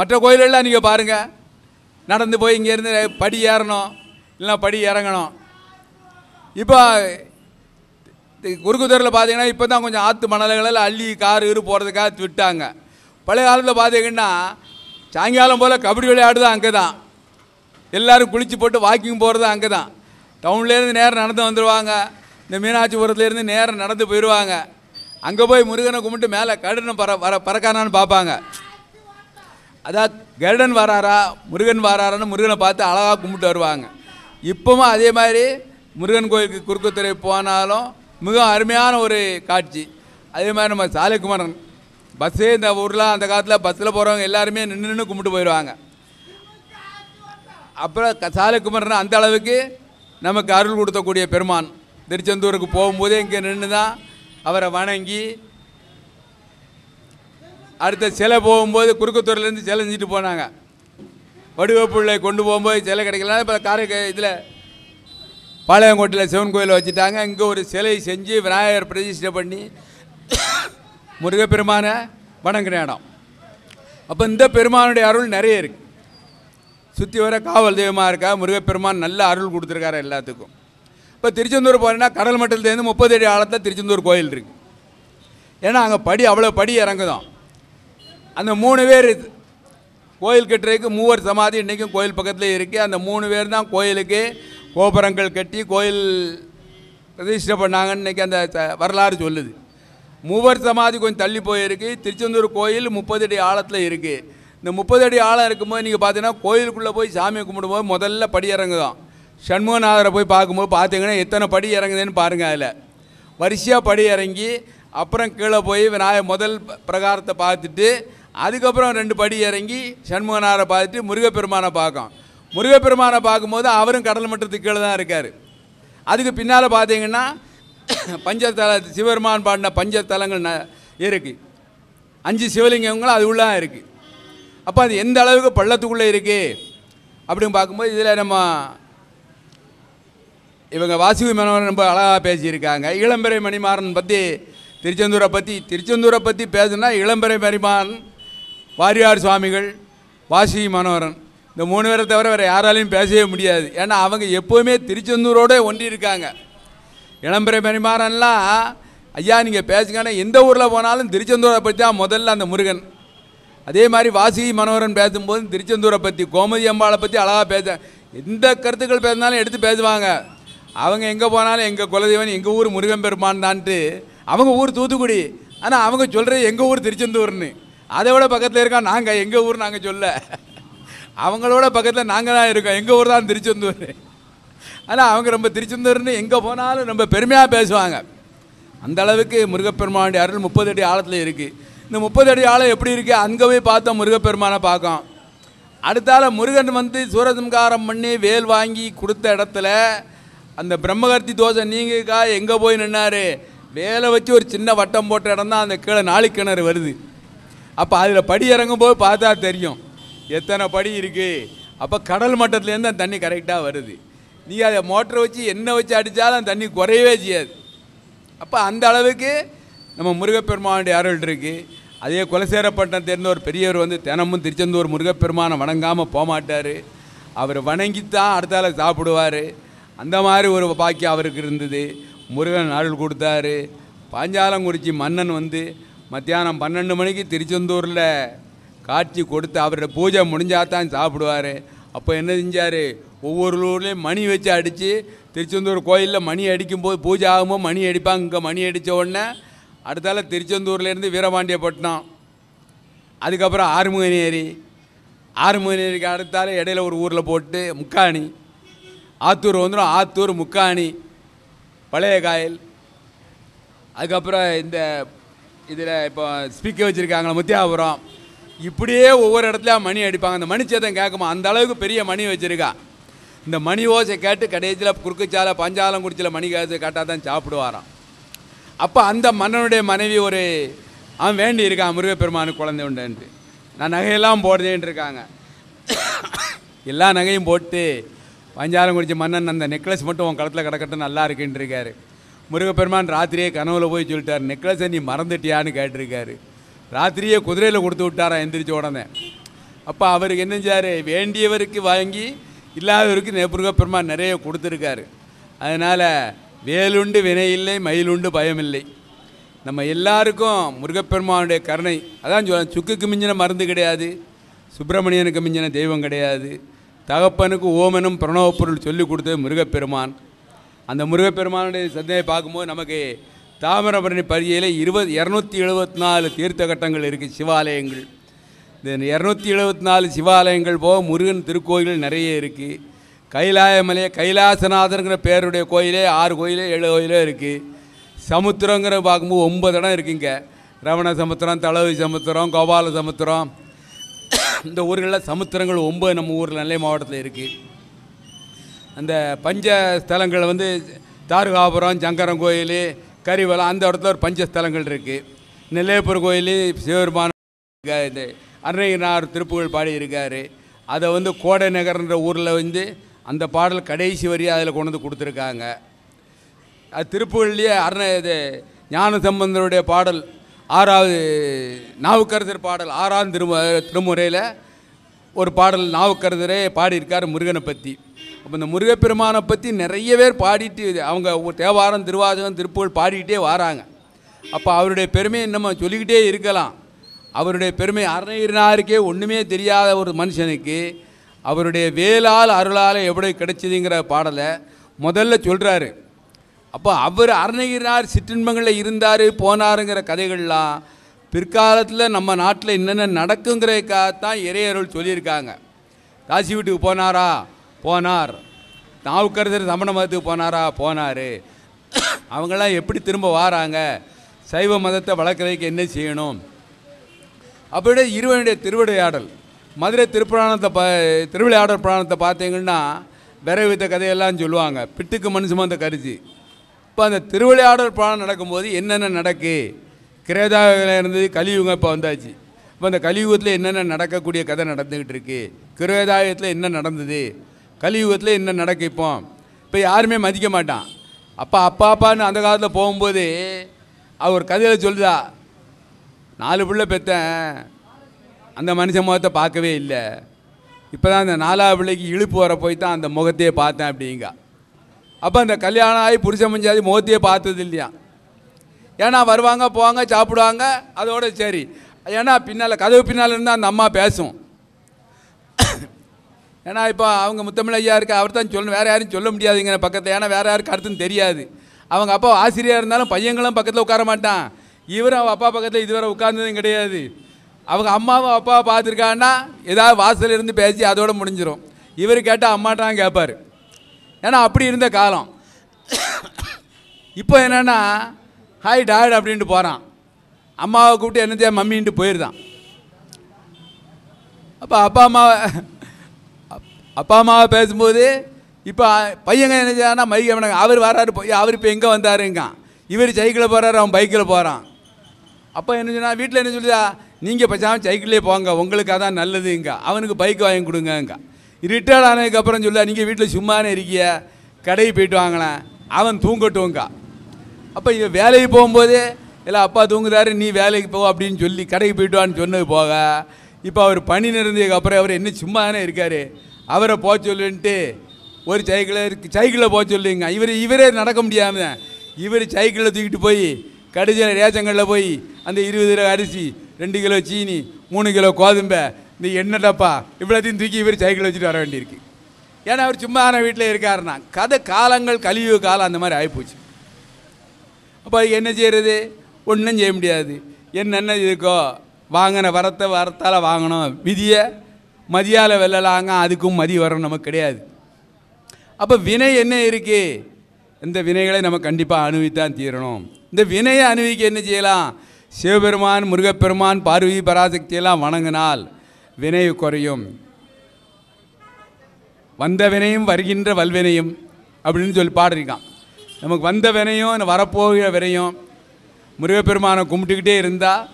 மற்ற கோயிலெல்லாம் நீங்கள் பாருங்கள் நடந்து போய் இங்கேருந்து படி ஏறணும் இல்லைனா படி இறங்கணும் இப்போ குறுக்கு தெருவில் பார்த்தீங்கன்னா இப்போ தான் கொஞ்சம் ஆற்று மணல்களில் அள்ளி கார் இரு போகிறதுக்காக விட்டாங்க பழைய காலத்தில் பார்த்தீங்கன்னா சாயங்காலம் போல் கபடி விளையாடுறது அங்கே தான் எல்லோரும் குளித்து போட்டு வாக்கிங் போகிறது அங்கே தான் டவுன்லேருந்து நேரம் நடந்து வந்துடுவாங்க இந்த மீனாட்சிபுரத்துலேருந்து நேரம் நடந்து போயிடுவாங்க அங்கே போய் முருகனை கும்பிட்டு மேலே கடன் பற வர பறக்கானான்னு பார்ப்பாங்க அதான் கர்டன் வராரா முருகன் வராரான்னு முருகனை பார்த்து அழகாக கும்பிட்டு வருவாங்க இப்போவும் அதே மாதிரி முருகன் கோயிலுக்கு குறுக்குத்துறை போனாலும் மிக அருமையான ஒரு காட்சி அதே மாதிரி நம்ம சாலைக்குமாரன் பஸ்ஸே இந்த ஊரில் அந்த காலத்தில் பஸ்ஸில் போகிறவங்க எல்லாருமே நின்று நின்று கும்பிட்டு போயிடுவாங்க அப்புறம் சாலைக்குமரன் அந்த அளவுக்கு நமக்கு அருள் கொடுத்தக்கூடிய பெருமான் திருச்செந்தூருக்கு போகும்போதே இங்கே நின்று தான் அவரை வணங்கி அடுத்த சிலை போகும்போது குறுக்குத்தூர்லேருந்து சிலை செஞ்சுட்டு போனாங்க வடிவப்பிள்ளை கொண்டு போகும்போது சிலை கிடைக்கலன்னா இப்போ காரை இதில் பாளையங்கோட்டையில் சிவன் கோயில் வச்சுட்டாங்க இங்கே ஒரு சிலை செஞ்சு விநாயகர் பிரதிஷ்டை பண்ணி முருகப்பெருமானை வணங்குற இடம் அப்போ இந்த பெருமானுடைய அருள் நிறைய இருக்குது சுற்றி வர காவல் தெய்வமாக இருக்கா முருகப்பெருமான் நல்ல அருள் கொடுத்துருக்காரு எல்லாத்துக்கும் இப்போ திருச்செந்தூர் போகிறேன்னா கடல் மட்டத்துலேருந்து முப்பது அடி ஆழத்தில் திருச்செந்தூர் கோயில் இருக்குது ஏன்னா அங்கே படி அவ்வளோ படி இறங்குதோம் அந்த மூணு பேர் கோயில் கட்டுறதுக்கு மூவர் சமாதி இன்றைக்கும் கோயில் பக்கத்துலேயே இருக்குது அந்த மூணு பேர் தான் கோயிலுக்கு கோபுரங்கள் கட்டி கோயில் பிரதிஷ்ட பண்ணாங்கன்னு இன்றைக்கி அந்த வரலாறு சொல்லுது மூவர் சமாதி கொஞ்சம் தள்ளி போயிருக்கு திருச்செந்தூர் கோயில் முப்பது அடி ஆழத்தில் இருக்குது இந்த முப்பது அடி ஆழம் இருக்கும்போது நீங்கள் பார்த்தீங்கன்னா கோயிலுக்குள்ளே போய் சாமியை கும்பிடும்போது முதல்ல படி இறங்குதான் சண்முகநாதரை போய் பார்க்கும்போது பார்த்தீங்கன்னா எத்தனை படி இறங்குதுன்னு பாருங்கள் அதில் வரிசையாக படி இறங்கி அப்புறம் கீழே போய் விநாயகர் முதல் பிரகாரத்தை பார்த்துட்டு அதுக்கப்புறம் ரெண்டு படி இறங்கி சண்முகநாதரை பார்த்துட்டு முருகப்பெருமானை பார்க்கும் பெருமானை பார்க்கும்போது அவரும் கடல் மட்டத்துக்கு கீழே தான் இருக்கார் அதுக்கு பின்னால் பார்த்தீங்கன்னா பஞ்சத்தல சிவபெருமான் பாடின பஞ்சத்தலங்கள் ந இருக்குது அஞ்சு சிவலிங்கங்களும் அது உள்ள இருக்குது அப்போ அது எந்த அளவுக்கு பள்ளத்துக்குள்ளே இருக்குது அப்படின்னு பார்க்கும்போது இதில் நம்ம இவங்க வாசுகி மனோகர் ரொம்ப அழகாக பேசியிருக்காங்க இளம்பெறை மணிமாறன் பற்றி திருச்செந்தூரை பற்றி திருச்செந்தூரை பற்றி பேசுனா இளம்பெறை மணிமாறன் வாரியார் சுவாமிகள் வாசுகி மனோகரன் இந்த மூணு பேரை தவிர வேறு யாராலையும் பேசவே முடியாது ஏன்னா அவங்க எப்போவுமே திருச்செந்தூரோட ஒன்றி இருக்காங்க இளம்பெறை பரிமாறன்லாம் ஐயா நீங்கள் பேசுங்கன்னா எந்த ஊரில் போனாலும் திருச்செந்தூரை பற்றி தான் முதல்ல அந்த முருகன் அதே மாதிரி வாசுகி மனோகரன் பேசும்போது திருச்செந்தூரை பற்றி கோமதி அம்பாளை பற்றி அழகாக பேச எந்த கருத்துக்கள் பேசினாலும் எடுத்து பேசுவாங்க அவங்க எங்கே போனாலும் எங்கள் குலதெய்வன் எங்கள் ஊர் முருகன் பெருமான் தான்ட்டு அவங்க ஊர் தூத்துக்குடி ஆனால் அவங்க சொல்கிறது எங்கள் ஊர் திருச்செந்தூர்னு அதை விட பக்கத்தில் இருக்கா நாங்கள் எங்கள் ஊர் நாங்கள் சொல்ல அவங்களோட பக்கத்தில் நாங்கள் தான் இருக்கோம் எங்கள் ஊர் தான் திருச்செந்தூர் ஆனால் அவங்க ரொம்ப திருச்செந்தூர்னு எங்கே போனாலும் ரொம்ப பெருமையாக பேசுவாங்க அந்த அளவுக்கு முருகப்பெருமானுடைய அருள் முப்பது அடி ஆழத்தில் இருக்குது இந்த முப்பது அடி ஆழம் எப்படி இருக்குது அங்கே போய் பார்த்தோம் முருகப்பெருமானை பார்க்கோம் அடுத்தால முருகன் வந்து சூரசம்காரம் பண்ணி வேல் வாங்கி கொடுத்த இடத்துல அந்த பிரம்மகர்த்தி தோசை நீங்கக்கா எங்கே போய் நின்னார் வேலை வச்சு ஒரு சின்ன வட்டம் போட்ட இடம் தான் அந்த கீழே நாளிக்கிணறு வருது அப்போ அதில் படி இறங்கும் போது பார்த்தா தெரியும் எத்தனை படி இருக்குது அப்போ கடல் மட்டத்துலேருந்து அந்த தண்ணி கரெக்டாக வருது நீ அதை மோட்டரை வச்சு எண்ணெய் வச்சு அடித்தாலும் தண்ணி குறையவே செய்யாது அப்போ அந்த அளவுக்கு நம்ம முருகப்பெருமானுடைய அருள் இருக்குது அதே குலசேரப்பட்டினம் தெரிந்த ஒரு பெரியவர் வந்து தினமும் திருச்செந்தூர் முருகப்பெருமானை வணங்காமல் போகமாட்டார் அவர் வணங்கித்தான் அடுத்தால சாப்பிடுவார் அந்த மாதிரி ஒரு பாக்கியம் அவருக்கு இருந்தது முருகன் அருள் கொடுத்தாரு பாஞ்சாலங்குறிச்சி மன்னன் வந்து மத்தியானம் பன்னெண்டு மணிக்கு திருச்செந்தூரில் காட்சி கொடுத்து அவருடைய பூஜை முடிஞ்சாதான் சாப்பிடுவார் அப்போ என்ன செஞ்சார் ஒவ்வொரு ஊர்லேயும் மணி வச்சு அடித்து திருச்செந்தூர் கோயிலில் மணி அடிக்கும்போது பூஜை ஆகும்போது மணி அடிப்பாங்க இங்கே மணி அடித்த உடனே அடுத்தால திருச்செந்தூர்லேருந்து வீரபாண்டியப்பட்டினம் அதுக்கப்புறம் ஆறுமுகநேரி ஆறுமுகநேரிக்கு அடுத்தால இடையில ஒரு ஊரில் போட்டு முக்காணி ஆத்தூர் வந்துடும் ஆத்தூர் முக்காணி பழைய காயல் அதுக்கப்புறம் இந்த இதில் இப்போ ஸ்பீக்கர் வச்சுருக்காங்களா முத்தியாபுரம் இப்படியே ஒவ்வொரு இடத்துலையும் மணி அடிப்பாங்க அந்த மணி சேதம் கேட்குமா அந்த அளவுக்கு பெரிய மணி வச்சுருக்கான் இந்த மணி ஓசை கேட்டு கடைசியில் குறுக்குச்சாலை பஞ்சாலம் குடிச்சில மணி காசு கேட்டால் தான் சாப்பிடுவாராம் அப்போ அந்த மன்னனுடைய மனைவி ஒரு அவன் வேண்டி இருக்கான் முருகப்பெருமானு குழந்தை உண்டுன்ட்டு நான் நகையெல்லாம் போடுதேன்ட்டு இருக்காங்க எல்லா நகையும் போட்டு பஞ்சாலம் குடிச்ச மன்னன் அந்த நெக்லஸ் மட்டும் உன் களத்தில் கிடக்கட்டும் நல்லா இருக்குன்ட்டு இருக்காரு முருகப்பெருமான் ராத்திரியே கனவுல போய் சொல்லிட்டார் நெக்லஸை நீ மறந்துட்டியான்னு கேட்டிருக்காரு ராத்திரியே குதிரையில் கொடுத்து விட்டாரா எந்திரிச்ச உடனே அப்போ அவருக்கு என்ன செஞ்சார் வேண்டியவருக்கு வாங்கி இல்லாதவருக்கு முருகப்பெருமான் நிறைய கொடுத்துருக்காரு அதனால் வேலுண்டு வினையில்லை மயிலுண்டு பயமில்லை நம்ம எல்லாருக்கும் முருகப்பெருமானுடைய கருணை அதான் சொல்ல சுக்குக்கு மிஞ்சின மருந்து கிடையாது சுப்பிரமணியனுக்கு மிஞ்சின தெய்வம் கிடையாது தகப்பனுக்கு ஓமனும் பிரணவ பொருள் சொல்லி கொடுத்தது முருகப்பெருமான் அந்த முருகப்பெருமானுடைய சந்தையை பார்க்கும்போது நமக்கு தாமிரபரணி பகுதியில் இருபது இரநூத்தி எழுபத்தி நாலு தீர்த்த கட்டங்கள் இருக்குது சிவாலயங்கள் இந்த இரநூத்தி எழுபத்தி நாலு சிவாலயங்கள் போக முருகன் திருக்கோயில்கள் நிறைய இருக்குது கைலாயமலை கைலாசநாதருங்கிற பேருடைய கோயிலே ஆறு கோயிலே ஏழு கோயிலே இருக்குது சமுத்திரங்கிற பார்க்கும்போது ஒன்பது இடம் இருக்குங்க ரவண சமுத்திரம் தளவி சமுத்திரம் கோபால சமுத்திரம் இந்த ஊர்களில் சமுத்திரங்கள் ஒம்பது நம்ம ஊரில் நெல்லை மாவட்டத்தில் இருக்குது அந்த பஞ்ச ஸ்தலங்கள் வந்து தாருகாபுரம் சங்கரன் கோயில் கரிவலம் அந்த இடத்துல ஒரு பஞ்சஸ்தலங்கள் இருக்குது நெல்லையப்பூர் கோயில் சிவபெருமான இது அன்னையனார் திருப்புகழ் பாடியிருக்கார் அதை வந்து கோடை நகர்ன்ற ஊரில் வந்து அந்த பாடல் கடைசி வரியாக அதில் கொண்டு வந்து கொடுத்துருக்காங்க அது திருப்புகள்லேயே அரண இது ஞான சம்பந்தருடைய பாடல் ஆறாவது நாவுக்கரசர் பாடல் ஆறாவது திரும திருமுறையில் ஒரு பாடல் நாவுக்கரசரே பாடியிருக்கார் முருகனை பற்றி அப்போ இந்த முருகப்பெருமானை பற்றி நிறைய பேர் பாடிட்டு அவங்க தேவாரம் திருவாசகம் திருப்புகள் பாடிக்கிட்டே வராங்க அப்போ அவருடைய பெருமையை நம்ம சொல்லிக்கிட்டே இருக்கலாம் அவருடைய பெருமை அருணகிரினாருக்கே ஒன்றுமே தெரியாத ஒரு மனுஷனுக்கு அவருடைய வேலால் அருளால் எப்படி கிடைச்சிதுங்கிற பாடலை முதல்ல சொல்கிறாரு அப்போ அவர் அருணகிரினார் சிற்றின்பங்களில் இருந்தார் போனாருங்கிற கதைகள்லாம் பிற்காலத்தில் நம்ம நாட்டில் என்னென்ன நடக்குங்கிறதுக்காகத்தான் இறையருள் சொல்லியிருக்காங்க காசி வீட்டுக்கு போனாரா போனார் நாவுக்கரசர் சமண மதத்துக்கு போனாரா போனார் அவங்களாம் எப்படி திரும்ப வாராங்க சைவ மதத்தை வளர்க்குறதுக்கு என்ன செய்யணும் அப்படியே இருவனுடைய திருவிடையாடல் மதுரை திருப்புராணத்தை ப திருவிளையாடல் புராணத்தை பார்த்தீங்கன்னா விரைவு வித்த கதையெல்லாம் சொல்லுவாங்க பிட்டுக்கு மனுஷமாக அந்த கருத்து இப்போ அந்த திருவிளையாடல் புராணம் நடக்கும்போது என்னென்ன நடக்கு கிரேதாவில் இருந்தது கலியுகம் இப்போ வந்தாச்சு இப்போ அந்த கலியுகத்தில் என்னென்ன நடக்கக்கூடிய கதை நடந்துக்கிட்டு இருக்குது கிரேதாயத்தில் என்ன நடந்தது கலியுகத்தில் என்ன நடக்க இப்போ இப்போ யாருமே மதிக்க மாட்டான் அப்பா அப்பா அப்பான்னு அந்த காலத்தில் போகும்போது அவர் கதையில் சொல்லுதா நாலு பிள்ளை பெற்றேன் அந்த மனுஷ முகத்தை பார்க்கவே இல்லை இப்போ தான் அந்த நாலாவது பிள்ளைக்கு இழுப்பு வர போய் தான் அந்த முகத்தையே பார்த்தேன் அப்படிங்க அப்போ அந்த கல்யாணம் ஆகி புருஷ மஞ்சாதி முகத்தையே பார்த்தது இல்லையா ஏன்னா வருவாங்க போவாங்க சாப்பிடுவாங்க அதோட சரி ஏன்னா பின்னால் கதவு பின்னால் இருந்தால் அந்த அம்மா பேசும் ஏன்னா இப்போ அவங்க முத்தமிழ் ஐயா இருக்க அவர் தான் சொல்லணும் வேறு யாரும் சொல்ல முடியாதுங்கிற பக்கத்தில் ஏன்னா வேறு யாருக்கு அடுத்துன்னு தெரியாது அவங்க அப்பா ஆசிரியராக இருந்தாலும் பையங்களும் பக்கத்தில் உட்கார மாட்டான் இவரும் அவள் அப்பா பக்கத்தில் இதுவரை உட்கார்ந்ததும் கிடையாது அவங்க அம்மாவும் அப்பாவை பார்த்துருக்காங்கன்னா ஏதாவது வாசல் இருந்து பேசி அதோடு முடிஞ்சிடும் இவர் கேட்டால் அம்மாட்டான் கேட்பார் ஏன்னா அப்படி இருந்த காலம் இப்போ என்னென்னா ஹாய் டாட் அப்படின்ட்டு போகிறான் அம்மாவை கூப்பிட்டு என்ன செய்ய மம்மின்ட்டு போயிடுதான் அப்போ அப்பா அம்மாவை அப்பா அம்மாவை பேசும்போது இப்போ பையங்க என்ன செய்யணும் மைக் அவனுங்க அவர் வராரு அவர் இப்போ எங்கே வந்தாருங்க இவர் சைக்கிளில் போகிறாரு அவன் பைக்கில் போகிறான் அப்போ என்ன சொன்னால் வீட்டில் என்ன சொல்லுதா நீங்கள் பேசாமல் சைக்கிளே போங்க உங்களுக்கு அதான் நல்லதுங்க அவனுக்கு பைக் வாங்கி கொடுங்கங்க ரிட்டையர்ட் ஆனதுக்கப்புறம் சொல்ல நீங்கள் வீட்டில் சும்மானே இருக்கிய கடைக்கு போயிட்டு வாங்கினேன் அவன் தூங்கட்டும்ங்க அப்போ இவன் வேலைக்கு போகும்போது இல்லை அப்பா தூங்குதாரு நீ வேலைக்கு போ அப்படின்னு சொல்லி கடைக்கு போயிட்டு வான்னு சொன்னது போக இப்போ அவர் பணி நிறந்ததுக்கப்புறம் அவர் என்ன சும்மா தானே இருக்கார் அவரை போக சொல்லுன்ட்டு ஒரு சைக்கிளில் இருக்குது சைக்கிளில் போக சொல்லுங்க இவர் இவரே நடக்க முடியாமல் இவர் சைக்கிளில் தூக்கிட்டு போய் கடைசியில் ரேஷங்களில் போய் அந்த இருபது கிலோ அரிசி ரெண்டு கிலோ சீனி மூணு கிலோ கோதும்பை இந்த எண்ணெய் டப்பா இவ்வளோத்தையும் தூக்கி இவர் சைக்கிள் வச்சுட்டு வர வேண்டியிருக்கு ஏன்னா அவர் சும்மான வீட்டில் இருக்காருன்னா கதை காலங்கள் கழிவு காலம் அந்த மாதிரி ஆகிப்போச்சு அப்போ என்ன செய்கிறது ஒன்றும் செய்ய முடியாது என்னென்ன இருக்கோ வாங்கின வரத்தை வரத்தால் வாங்கணும் விதியை மதியால் வெல்லலாங்க அதுக்கும் மதி வரும் நமக்கு கிடையாது அப்போ வினை என்ன இருக்குது இந்த வினைகளை நம்ம கண்டிப்பாக அணுவித்தான் தீரணும் இந்த வினையை அணுவிக்க என்ன செய்யலாம் சிவபெருமான் முருகப்பெருமான் பார்வதி பராசக்தியெல்லாம் வணங்கினால் வினை குறையும் வந்த வினையும் வருகின்ற வல்வினையும் அப்படின்னு சொல்லி பாடுறீங்க நமக்கு வந்த வினையும் வரப்போகிற வினையும் முருகப்பெருமானை கும்பிட்டுக்கிட்டே இருந்தால்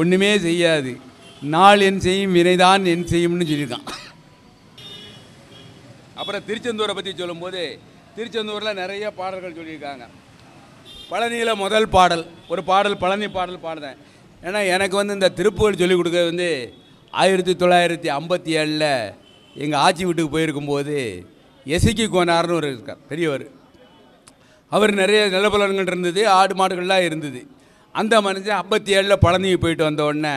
ஒன்றுமே செய்யாது நாள் என் செய்யும் வினைதான் என் செய்யும்னு சொல்லியிருக்கான் அப்புறம் திருச்செந்தூரை பற்றி சொல்லும்போது திருச்செந்தூரில் நிறைய பாடல்கள் சொல்லியிருக்காங்க பழனியில் முதல் பாடல் ஒரு பாடல் பழனி பாடல் பாடுறேன் ஏன்னா எனக்கு வந்து இந்த திருப்புகள் சொல்லிக் கொடுக்க வந்து ஆயிரத்தி தொள்ளாயிரத்தி ஐம்பத்தி ஏழில் எங்கள் ஆட்சி வீட்டுக்கு போயிருக்கும்போது எசிக்கி கோனார்னு ஒரு இருக்கார் பெரியவர் அவர் நிறைய நிலப்பலன்கள் இருந்தது ஆடு மாடுகள்லாம் இருந்தது அந்த மனுஷன் ஐம்பத்தி ஏழில் பழனிக்கு போயிட்டு வந்த உடனே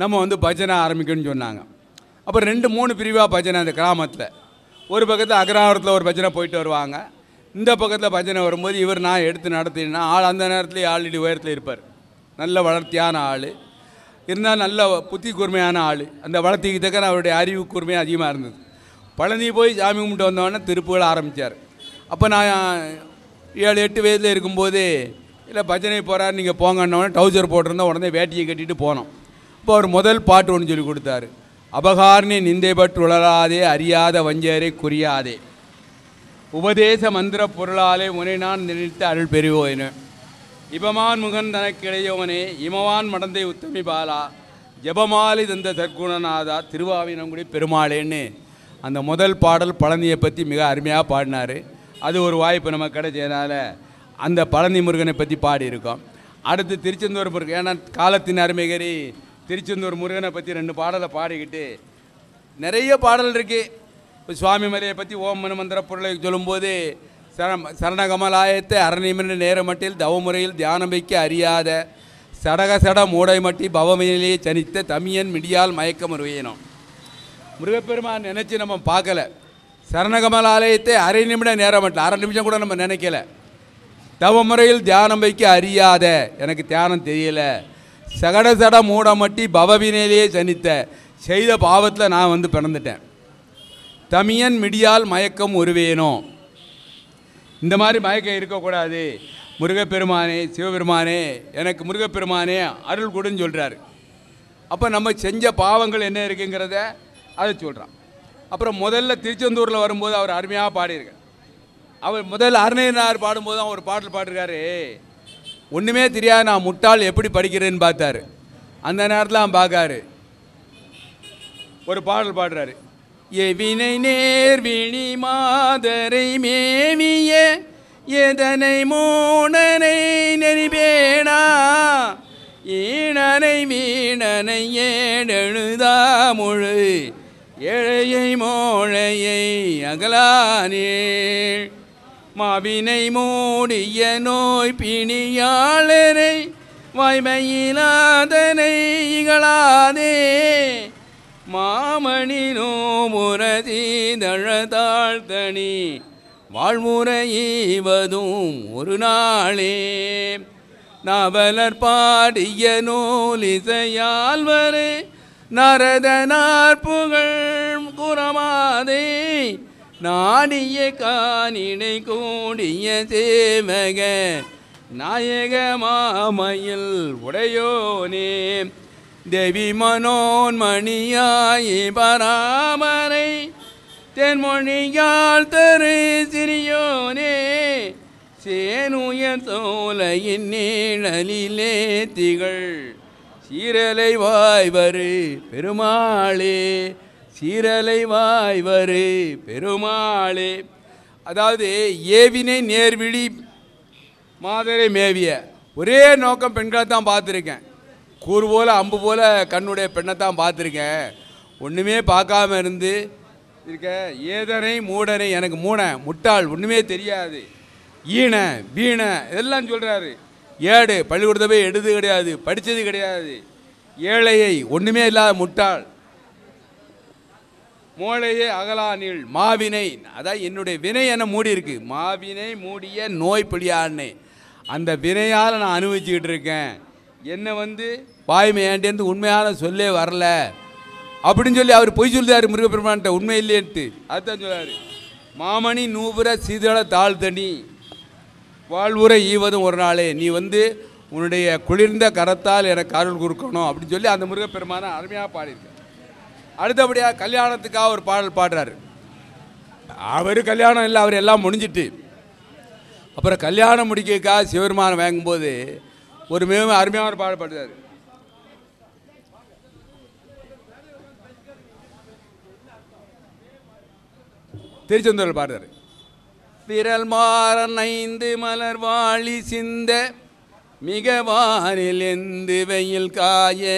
நம்ம வந்து பஜனை ஆரம்பிக்கணும்னு சொன்னாங்க அப்போ ரெண்டு மூணு பிரிவாக பஜனை அந்த கிராமத்தில் ஒரு பக்கத்தில் அகராவரத்தில் ஒரு பஜனை போயிட்டு வருவாங்க இந்த பக்கத்தில் பஜனை வரும்போது இவர் நான் எடுத்து நடத்தினா ஆள் அந்த நேரத்துலேயே ஆல்ரெடி உயரத்தில் இருப்பார் நல்ல வளர்த்தியான ஆள் இருந்தால் நல்ல புத்தி கூர்மையான ஆள் அந்த வளர்த்திக்கு தக்க அவருடைய அறிவு கூர்மையாக அதிகமாக இருந்தது பழனி போய் சாமி கும்பிட்டு வந்தவொடனே திருப்புகள் ஆரம்பித்தார் அப்போ நான் ஏழு எட்டு வயதில் இருக்கும்போதே இல்லை பஜனை போகிறார் நீங்கள் போங்கன்னோடனே டவுசர் போட்டிருந்தோம் உடனே வேட்டியை கட்டிட்டு போனோம் அப்போ அவர் முதல் பாட்டு ஒன்று சொல்லி கொடுத்தாரு அபகாரணி நிந்தை பற்று உளராதே அறியாத வஞ்சரை குறியாதே உபதேச மந்திர பொருளாலே உனை நான் நினைத்து அருள் பெறுவோயின இபமான் முகன் தனக்கிடையவனே இமவான் மடந்தை உத்தமி பாலா ஜபமாலி தந்த தற்குணநாதா திருவாவினங்குடி பெருமாளேன்னு அந்த முதல் பாடல் பழனியை பற்றி மிக அருமையாக பாடினார் அது ஒரு வாய்ப்பு நம்ம கிடைச்சதுனால அந்த பழனி முருகனை பற்றி பாடியிருக்கோம் அடுத்து திருச்செந்தூர் முருகன் ஏன்னா காலத்தின் அருமைகரி திருச்செந்தூர் முருகனை பற்றி ரெண்டு பாடலை பாடிக்கிட்டு நிறைய பாடல் இருக்குது இப்போ சுவாமி மலையை பற்றி ஓம் மந்திர பொருளை சொல்லும்போது சரண சரணகமலாயத்தை அரணிமின் நேரமட்டில் தவமுறையில் தியானம் வைக்க அறியாத சடக சட மூடை மட்டி பவமையிலே சனித்த தமியன் மிடியால் மயக்க முருகையனும் முருகப்பெருமான் நினச்சி நம்ம பார்க்கல சரணகமலாலயத்தை அரை நிமிடம் நேரம் மட்டும் அரை நிமிஷம் கூட நம்ம நினைக்கல முறையில் தியானம் வைக்க அறியாத எனக்கு தியானம் தெரியலை சகட சட மூடமட்டி பவவினையிலேயே ஜனித்த செய்த பாவத்தில் நான் வந்து பிறந்துட்டேன் தமியன் மிடியால் மயக்கம் உருவேனோ இந்த மாதிரி மயக்கம் இருக்கக்கூடாது முருகப்பெருமானே சிவபெருமானே எனக்கு முருகப்பெருமானே அருள் கொடுன்னு சொல்கிறார் அப்போ நம்ம செஞ்ச பாவங்கள் என்ன இருக்குங்கிறத அதை சொல்கிறான் அப்புறம் முதல்ல திருச்செந்தூரில் வரும்போது அவர் அருமையாக பாடியிருக்கார் அவர் முதல்ல அருணையனார் பாடும்போது அவர் பாடல் பாடிருக்காரு ஒன்றுமே தெரியாது நான் முட்டாள் எப்படி படிக்கிறேன்னு பார்த்தாரு அந்த நேரத்தில் பார்க்காரு ஒரு பாடல் பாடுறாரு எவினை விழி மாதரை மேவிய எதனை மூணனை நெறிவேணா ஈணனை வீணனை ஏடெழுதா மொழி ஏழையை மோழையை அகலானே மாவினை மூடிய நோய் பிணியாளரை வாய்மையிலாதனை இகழாதே நோமுரதி முரதி தழதாழ்தனி வாழ்முறைவதும் ஒரு நாளே நாவலர் பாடிய நூல் இசையால்வரே நரதனார் புகழ் குரமாதே நாடிய காணினை கூடிய சேமக நாயக மாமையில் உடையோனே தேவி மனோன்மணியாயி பராமரை தென்மொழியால் தரு சிறியோனே சேனுயர் சோலையின் நீழலிலே திகழ் சீரலை வாய்வரு பெருமாளே சீரலை வாய்வரு பெருமாளே அதாவது ஏவினை நேர்விழி மாதரை மேவிய ஒரே நோக்கம் பெண்களை தான் பார்த்துருக்கேன் கூறு போல் அம்பு போல் கண்ணுடைய பெண்ணை தான் பார்த்துருக்கேன் ஒன்றுமே பார்க்காம இருந்து இருக்க ஏதனை மூடனை எனக்கு மூனை முட்டாள் ஒன்றுமே தெரியாது ஈனை வீணை இதெல்லாம் சொல்கிறாரு ஏடு பள்ளிக்கூடத்தை போய் எடுத்தது கிடையாது படித்தது கிடையாது ஏழையை ஒன்றுமே இல்லாத முட்டாள் மூளையே அகலா நீள் மாவினை அதான் என்னுடைய வினை என மூடி இருக்கு மாவினை மூடிய நோய் பிடியானே அந்த வினையால் நான் அனுபவிச்சுக்கிட்டு இருக்கேன் என்னை வந்து வாய்மையாண்டேந்து உண்மையான சொல்லே வரல அப்படின்னு சொல்லி அவர் பொய் சொல்லுதார் முருகப்பெருமான்ட்ட உண்மை இல்லையன்ட்டு அதுதான் சொல்லார் மாமணி நூபுர சீதள தாழ்தனி வாழ்வுரை ஈவதும் ஒரு நாளே நீ வந்து உன்னுடைய குளிர்ந்த கரத்தால் எனக்கு அருள் கொடுக்கணும் அப்படின்னு சொல்லி அந்த முருகப்பெருமானை அருமையாக பாடியிருக்க அடுத்தபடியாக கல்யாணத்துக்காக ஒரு பாடல் பாடுறாரு அவர் கல்யாணம் இல்லை அவர் எல்லாம் முடிஞ்சிட்டு அப்புறம் கல்யாணம் முடிக்கிறதுக்காக சிவருமானம் வாங்கும்போது ஒரு மிகவும் அருமையான ஒரு பாடல் பாடுறாரு திருச்செந்தூரில் பாடுறாரு விரல் மாறன் ஐந்து மலர் வாழி சிந்த மிக வானில் எந்து வெயில் காயே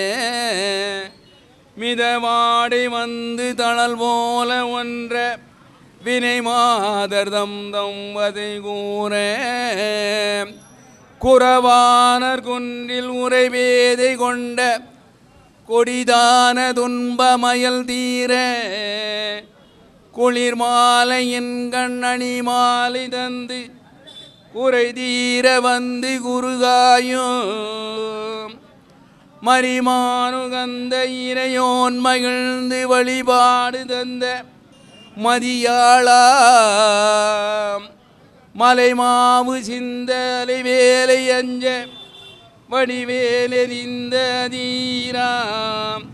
மிதவாடை வந்து தணல் போல ஒன்ற வினை வினைமாதர் தம் தம்பதை கூற குறவானர் குன்றில் உரை வேதை கொண்ட கொடிதான துன்பமயல் தீர குளிர் மாலையின் கண்ணணி மாலை தந்து குறை தீர வந்து குருகாயும் மரிமானுகந்த இறையோன் மகிழ்ந்து வழிபாடு தந்த மதியாளாம் மலைமாவு சிந்தலை வேலை அஞ்ச வடிவேலெறிந்த தீராம்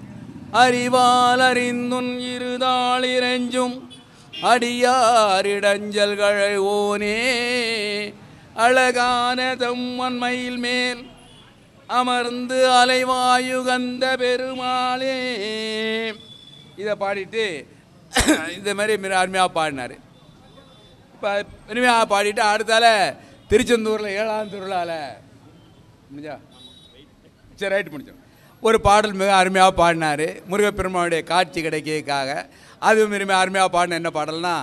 அறிவால் அறிந்துன் இருதாள் இறைஞ்சும் அடியாரிடஞ்சல் கழவோனே அழகான தம்மன் மயில் மேல் அமர்ந்து அலைவாயுகந்த பெருமாளே இதை பாடிட்டு இந்த மாதிரி அருமையாக பாடினார் இப்போ அருமையாக பாடிட்டு அடுத்தால திருச்செந்தூரில் ஏழாம் திருவிழாவில் முடிஞ்சா சரி ரைட்டு முடிச்சோம் ஒரு பாடல் மிக அருமையாக பாடினார் முருகப்பெருமானுடைய காட்சி கிடைக்கிறதுக்காக அதுவும் மிக அருமையாக பாடின என்ன பாடல்னா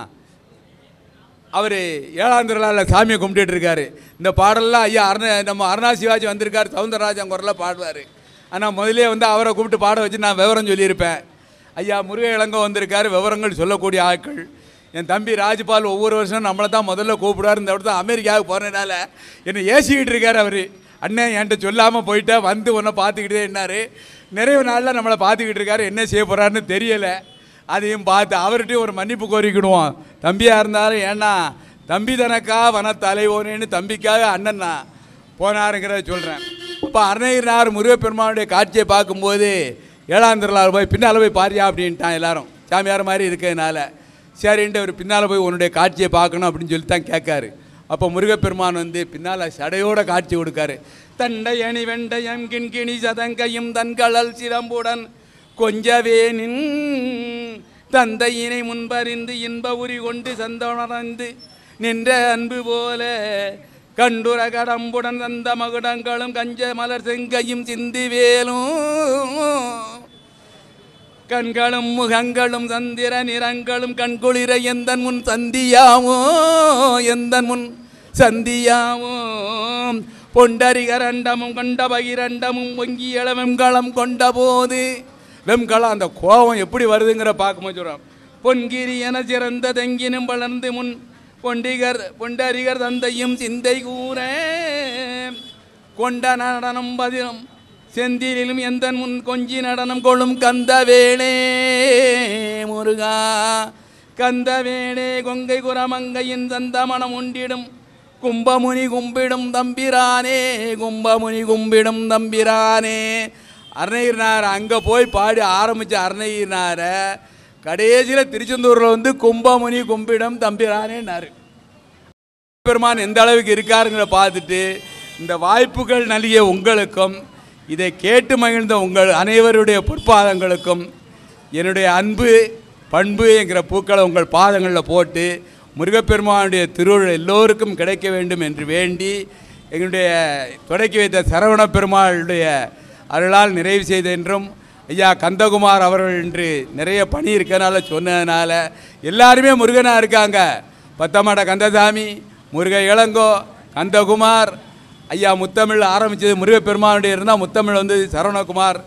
அவர் ஏழாம் திருநாளில் சாமியை கும்பிட்டு இருக்காரு இந்த பாடல்லாம் ஐயா அருண நம்ம அருணா சிவாஜி வந்திருக்கார் சவுந்தரராஜன் குரலில் பாடுவார் ஆனால் முதலே வந்து அவரை கூப்பிட்டு பாட வச்சு நான் விவரம் சொல்லியிருப்பேன் ஐயா முருக இளங்கோ வந்திருக்காரு விவரங்கள் சொல்லக்கூடிய ஆட்கள் என் தம்பி ராஜ்பால் ஒவ்வொரு வருஷம் நம்மளை தான் முதல்ல கூப்பிடுவார் இந்த இடத்த அமெரிக்காவுக்கு போகிறனால என்னை ஏசிக்கிட்டு இருக்கார் அவர் அண்ணன் என்கிட்ட சொல்லாமல் போயிட்டேன் வந்து ஒன்றை பார்த்துக்கிட்டே என்னார் நிறைவு நாளில் நம்மளை பார்த்துக்கிட்டு இருக்காரு என்ன செய்ய போகிறாருன்னு தெரியலை அதையும் பார்த்து அவர்கிட்டையும் ஒரு மன்னிப்பு கோரிக்கிடுவோம் தம்பியாக இருந்தாலும் ஏன்னா தம்பி தனக்கா வனத்தலைவோனேன்னு தம்பிக்காக அண்ணன்னா போனாருங்கிறத சொல்கிறேன் இப்போ அருணகிரினார் முருகப்பெருமானுடைய காட்சியை பார்க்கும்போது ஏழாம் திருநாள் போய் பின்னால் போய் பாரியா அப்படின்ட்டான் எல்லாரும் சாமியார் மாதிரி இருக்கிறதுனால சரின்ட்டு அவர் பின்னால் போய் உன்னுடைய காட்சியை பார்க்கணும் அப்படின்னு சொல்லி தான் கேட்காரு அப்போ முருகப்பெருமான் வந்து பின்னால் சடையோட காட்சி கொடுக்காரு தண்டையணி வெண்டயம் கிண்கிணி சதங்கையும் தன்களல் சிரம்புடன் கொஞ்சவே நின் தந்தையினை முன்பறிந்து இன்ப உரி கொண்டு சந்தோணர்ந்து நின்ற அன்பு போல கண்டுர கடம்புடன் தந்த மகுடங்களும் கஞ்ச மலர் செங்கையும் சிந்தி வேலும் கண்களும் முகங்களும் சந்திர நிறங்களும் கண்குளிர எந்த முன் சந்தியாவோ எந்த முன் சந்தியாவோ பொண்டரிகரண்டமும் கொண்ட பகிரண்டமும் பொங்கி இளவெங்களம் கொண்ட போது வெம்காலம் அந்த கோபம் எப்படி வருதுங்கிற பார்க்கும்போது சொல்கிறோம் பொன்கிரி என சிறந்த தங்கினும் வளர்ந்து முன் பொண்டிகர் பொண்டரிகர் தந்தையும் சிந்தை கூற கொண்ட நடனம் பதிலும் செந்திலும் எந்த முன் கொஞ்சி நடனம் கொள்ளும் வேணே முருகா கந்த வேணே கொங்கை குரமங்கையின் மனம் உண்டிடும் கும்பமுனி கும்பிடும் தம்பிரானே கும்பமுனி கும்பிடும் தம்பிரானே அருணகிரினார் அங்கே போய் பாடி ஆரம்பித்த அருணகிரினாரை கடைசியில் திருச்செந்தூரில் வந்து கும்பமுனி கும்பிடம் தம்பிரானேன்னாரு பெருமான் எந்த அளவுக்கு இருக்காருங்கிற பார்த்துட்டு இந்த வாய்ப்புகள் நலிய உங்களுக்கும் இதை கேட்டு மகிழ்ந்த உங்கள் அனைவருடைய பொற்பாதங்களுக்கும் என்னுடைய அன்பு பண்பு என்கிற பூக்களை உங்கள் பாதங்களில் போட்டு முருகப்பெருமானுடைய திருவிழா எல்லோருக்கும் கிடைக்க வேண்டும் என்று வேண்டி எங்களுடைய தொடக்கி வைத்த சரவண பெருமாளுடைய அருளால் நிறைவு செய்த என்றும் ஐயா கந்தகுமார் அவர்கள் இன்று நிறைய பணி இருக்கனால சொன்னதுனால எல்லாருமே முருகனாக இருக்காங்க பத்தமாட கந்தசாமி முருக இளங்கோ கந்தகுமார் ஐயா முத்தமிழ் ஆரம்பித்தது முருகப்பெருமானுடைய இருந்தால் முத்தமிழ் வந்து சரவணகுமார்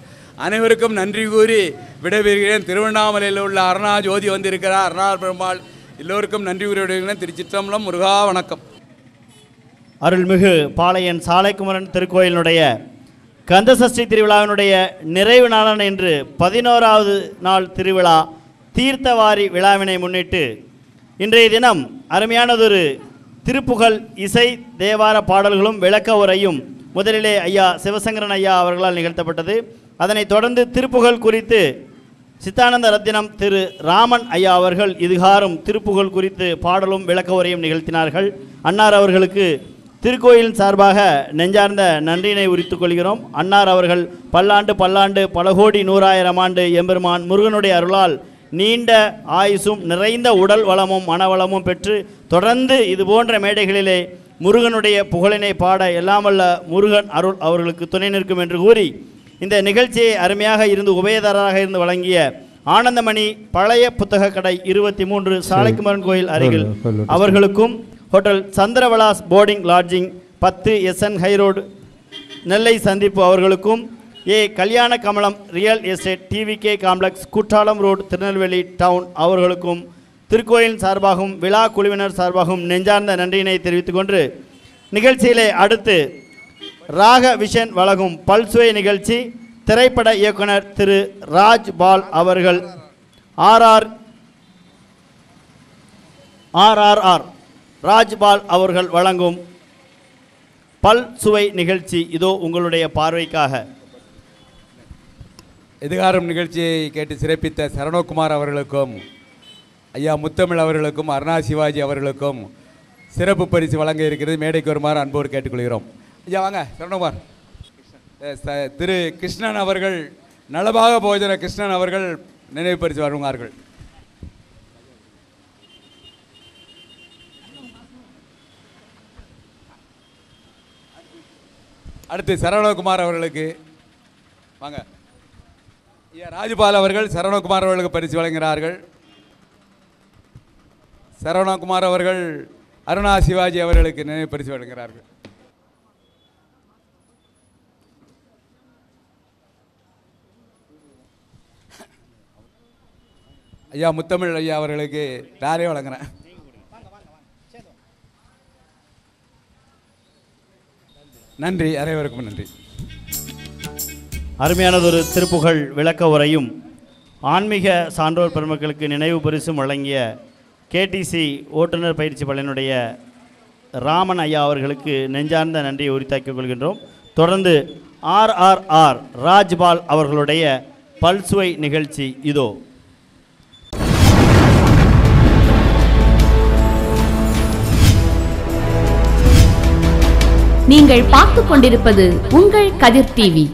அனைவருக்கும் நன்றி கூறி விடைபெறுகிறேன் திருவண்ணாமலையில் உள்ள அருணா ஜோதி வந்திருக்கிறார் அருணா பெருமாள் எல்லோருக்கும் நன்றி கூறி விடுகிறேன் திருச்சிற்றம்பலம் முருகா வணக்கம் அருள்மிகு பாளையன் சாலைக்குமரன் திருக்கோயிலினுடைய கந்தசஷ்டி திருவிழாவினுடைய நிறைவு நாளான இன்று பதினோராவது நாள் திருவிழா தீர்த்தவாரி விழாவினை முன்னிட்டு இன்றைய தினம் அருமையானதொரு திருப்புகழ் இசை தேவார பாடல்களும் விளக்க உரையும் முதலிலே ஐயா சிவசங்கரன் ஐயா அவர்களால் நிகழ்த்தப்பட்டது அதனைத் தொடர்ந்து திருப்புகழ் குறித்து சித்தானந்த ரத்தினம் திரு ராமன் ஐயா அவர்கள் இதுகாரும் திருப்புகழ் குறித்து பாடலும் விளக்க உரையும் நிகழ்த்தினார்கள் அன்னார் அவர்களுக்கு திருக்கோயில் சார்பாக நெஞ்சார்ந்த நன்றியினை உரித்துக் கொள்கிறோம் அன்னார் அவர்கள் பல்லாண்டு பல்லாண்டு பல கோடி நூறாயிரம் ஆண்டு எம்பெருமான் முருகனுடைய அருளால் நீண்ட ஆயுசும் நிறைந்த உடல் வளமும் மனவளமும் பெற்று தொடர்ந்து இது போன்ற மேடைகளிலே முருகனுடைய புகழினை பாட எல்லாமல்ல முருகன் அருள் அவர்களுக்கு துணை நிற்கும் என்று கூறி இந்த நிகழ்ச்சியை அருமையாக இருந்து உபயதாரராக இருந்து வழங்கிய ஆனந்தமணி பழைய புத்தக கடை இருபத்தி மூன்று சாலைக்குமரன் கோயில் அருகில் அவர்களுக்கும் ஹோட்டல் சந்திரவலாஸ் போர்டிங் லாட்ஜிங் பத்து எஸ்என் ஹைரோடு நெல்லை சந்திப்பு அவர்களுக்கும் A Kalyana Kamalam real estate TVK complex Kuttalam road Tirunelveli town அவர்களுக்கும் திருக்கோயில் சார்பாகவும் விழா குழுவினர் சார்பாகவும் நெஞ்சார்ந்த நன்றியினை தெரிவித்துக் கொண்டு நிகழ்ச்சியிலே அடுத்து ராக விஷன் வழங்கும் பல்சுவை நிகழ்ச்சி திரைப்பட இயக்குனர் திரு ஆர் ஆர் அவர்கள் ஆர்ஆர் ஆர்ஆர்ஆர் ராஜ்பால் அவர்கள் வழங்கும் பல் சுவை நிகழ்ச்சி இதோ உங்களுடைய பார்வைக்காக எதிகாரம் நிகழ்ச்சியை கேட்டு சிறப்பித்த சரணகுமார் அவர்களுக்கும் ஐயா முத்தமிழ் அவர்களுக்கும் அருணா சிவாஜி அவர்களுக்கும் சிறப்பு பரிசு வழங்க இருக்கிறது மேடைக்கு வருமாறு அன்போடு கேட்டுக்கொள்கிறோம் ஐயா வாங்க சரணகுமார் திரு கிருஷ்ணன் அவர்கள் நலபாக போஜன கிருஷ்ணன் அவர்கள் நினைவு பரிசு வழங்குவார்கள் அடுத்து சரவணகுமார் அவர்களுக்கு வாங்க ஐயா ராஜபால் அவர்கள் சரவணகுமார் அவர்களுக்கு பரிசு வழங்குகிறார்கள் சரவணகுமார் அவர்கள் அருணா சிவாஜி அவர்களுக்கு நினைவு பரிசு வழங்குகிறார்கள் ஐயா முத்தமிழ் ஐயா அவர்களுக்கு தாரே வழங்குறேன் நன்றி அனைவருக்கும் நன்றி அருமையானதொரு திருப்புகழ் விளக்க உரையும் ஆன்மீக சான்றோர் பெருமக்களுக்கு நினைவு பரிசும் வழங்கிய கேடிசி ஓட்டுநர் பயிற்சி பலனுடைய ராமன் ஐயா அவர்களுக்கு நெஞ்சார்ந்த நன்றியை உரித்தாக்கிக் கொள்கின்றோம் தொடர்ந்து ஆர்ஆர்ஆர் ராஜ்பால் அவர்களுடைய பல்சுவை நிகழ்ச்சி இதோ நீங்கள் பார்த்து கொண்டிருப்பது உங்கள் கதிர் டிவி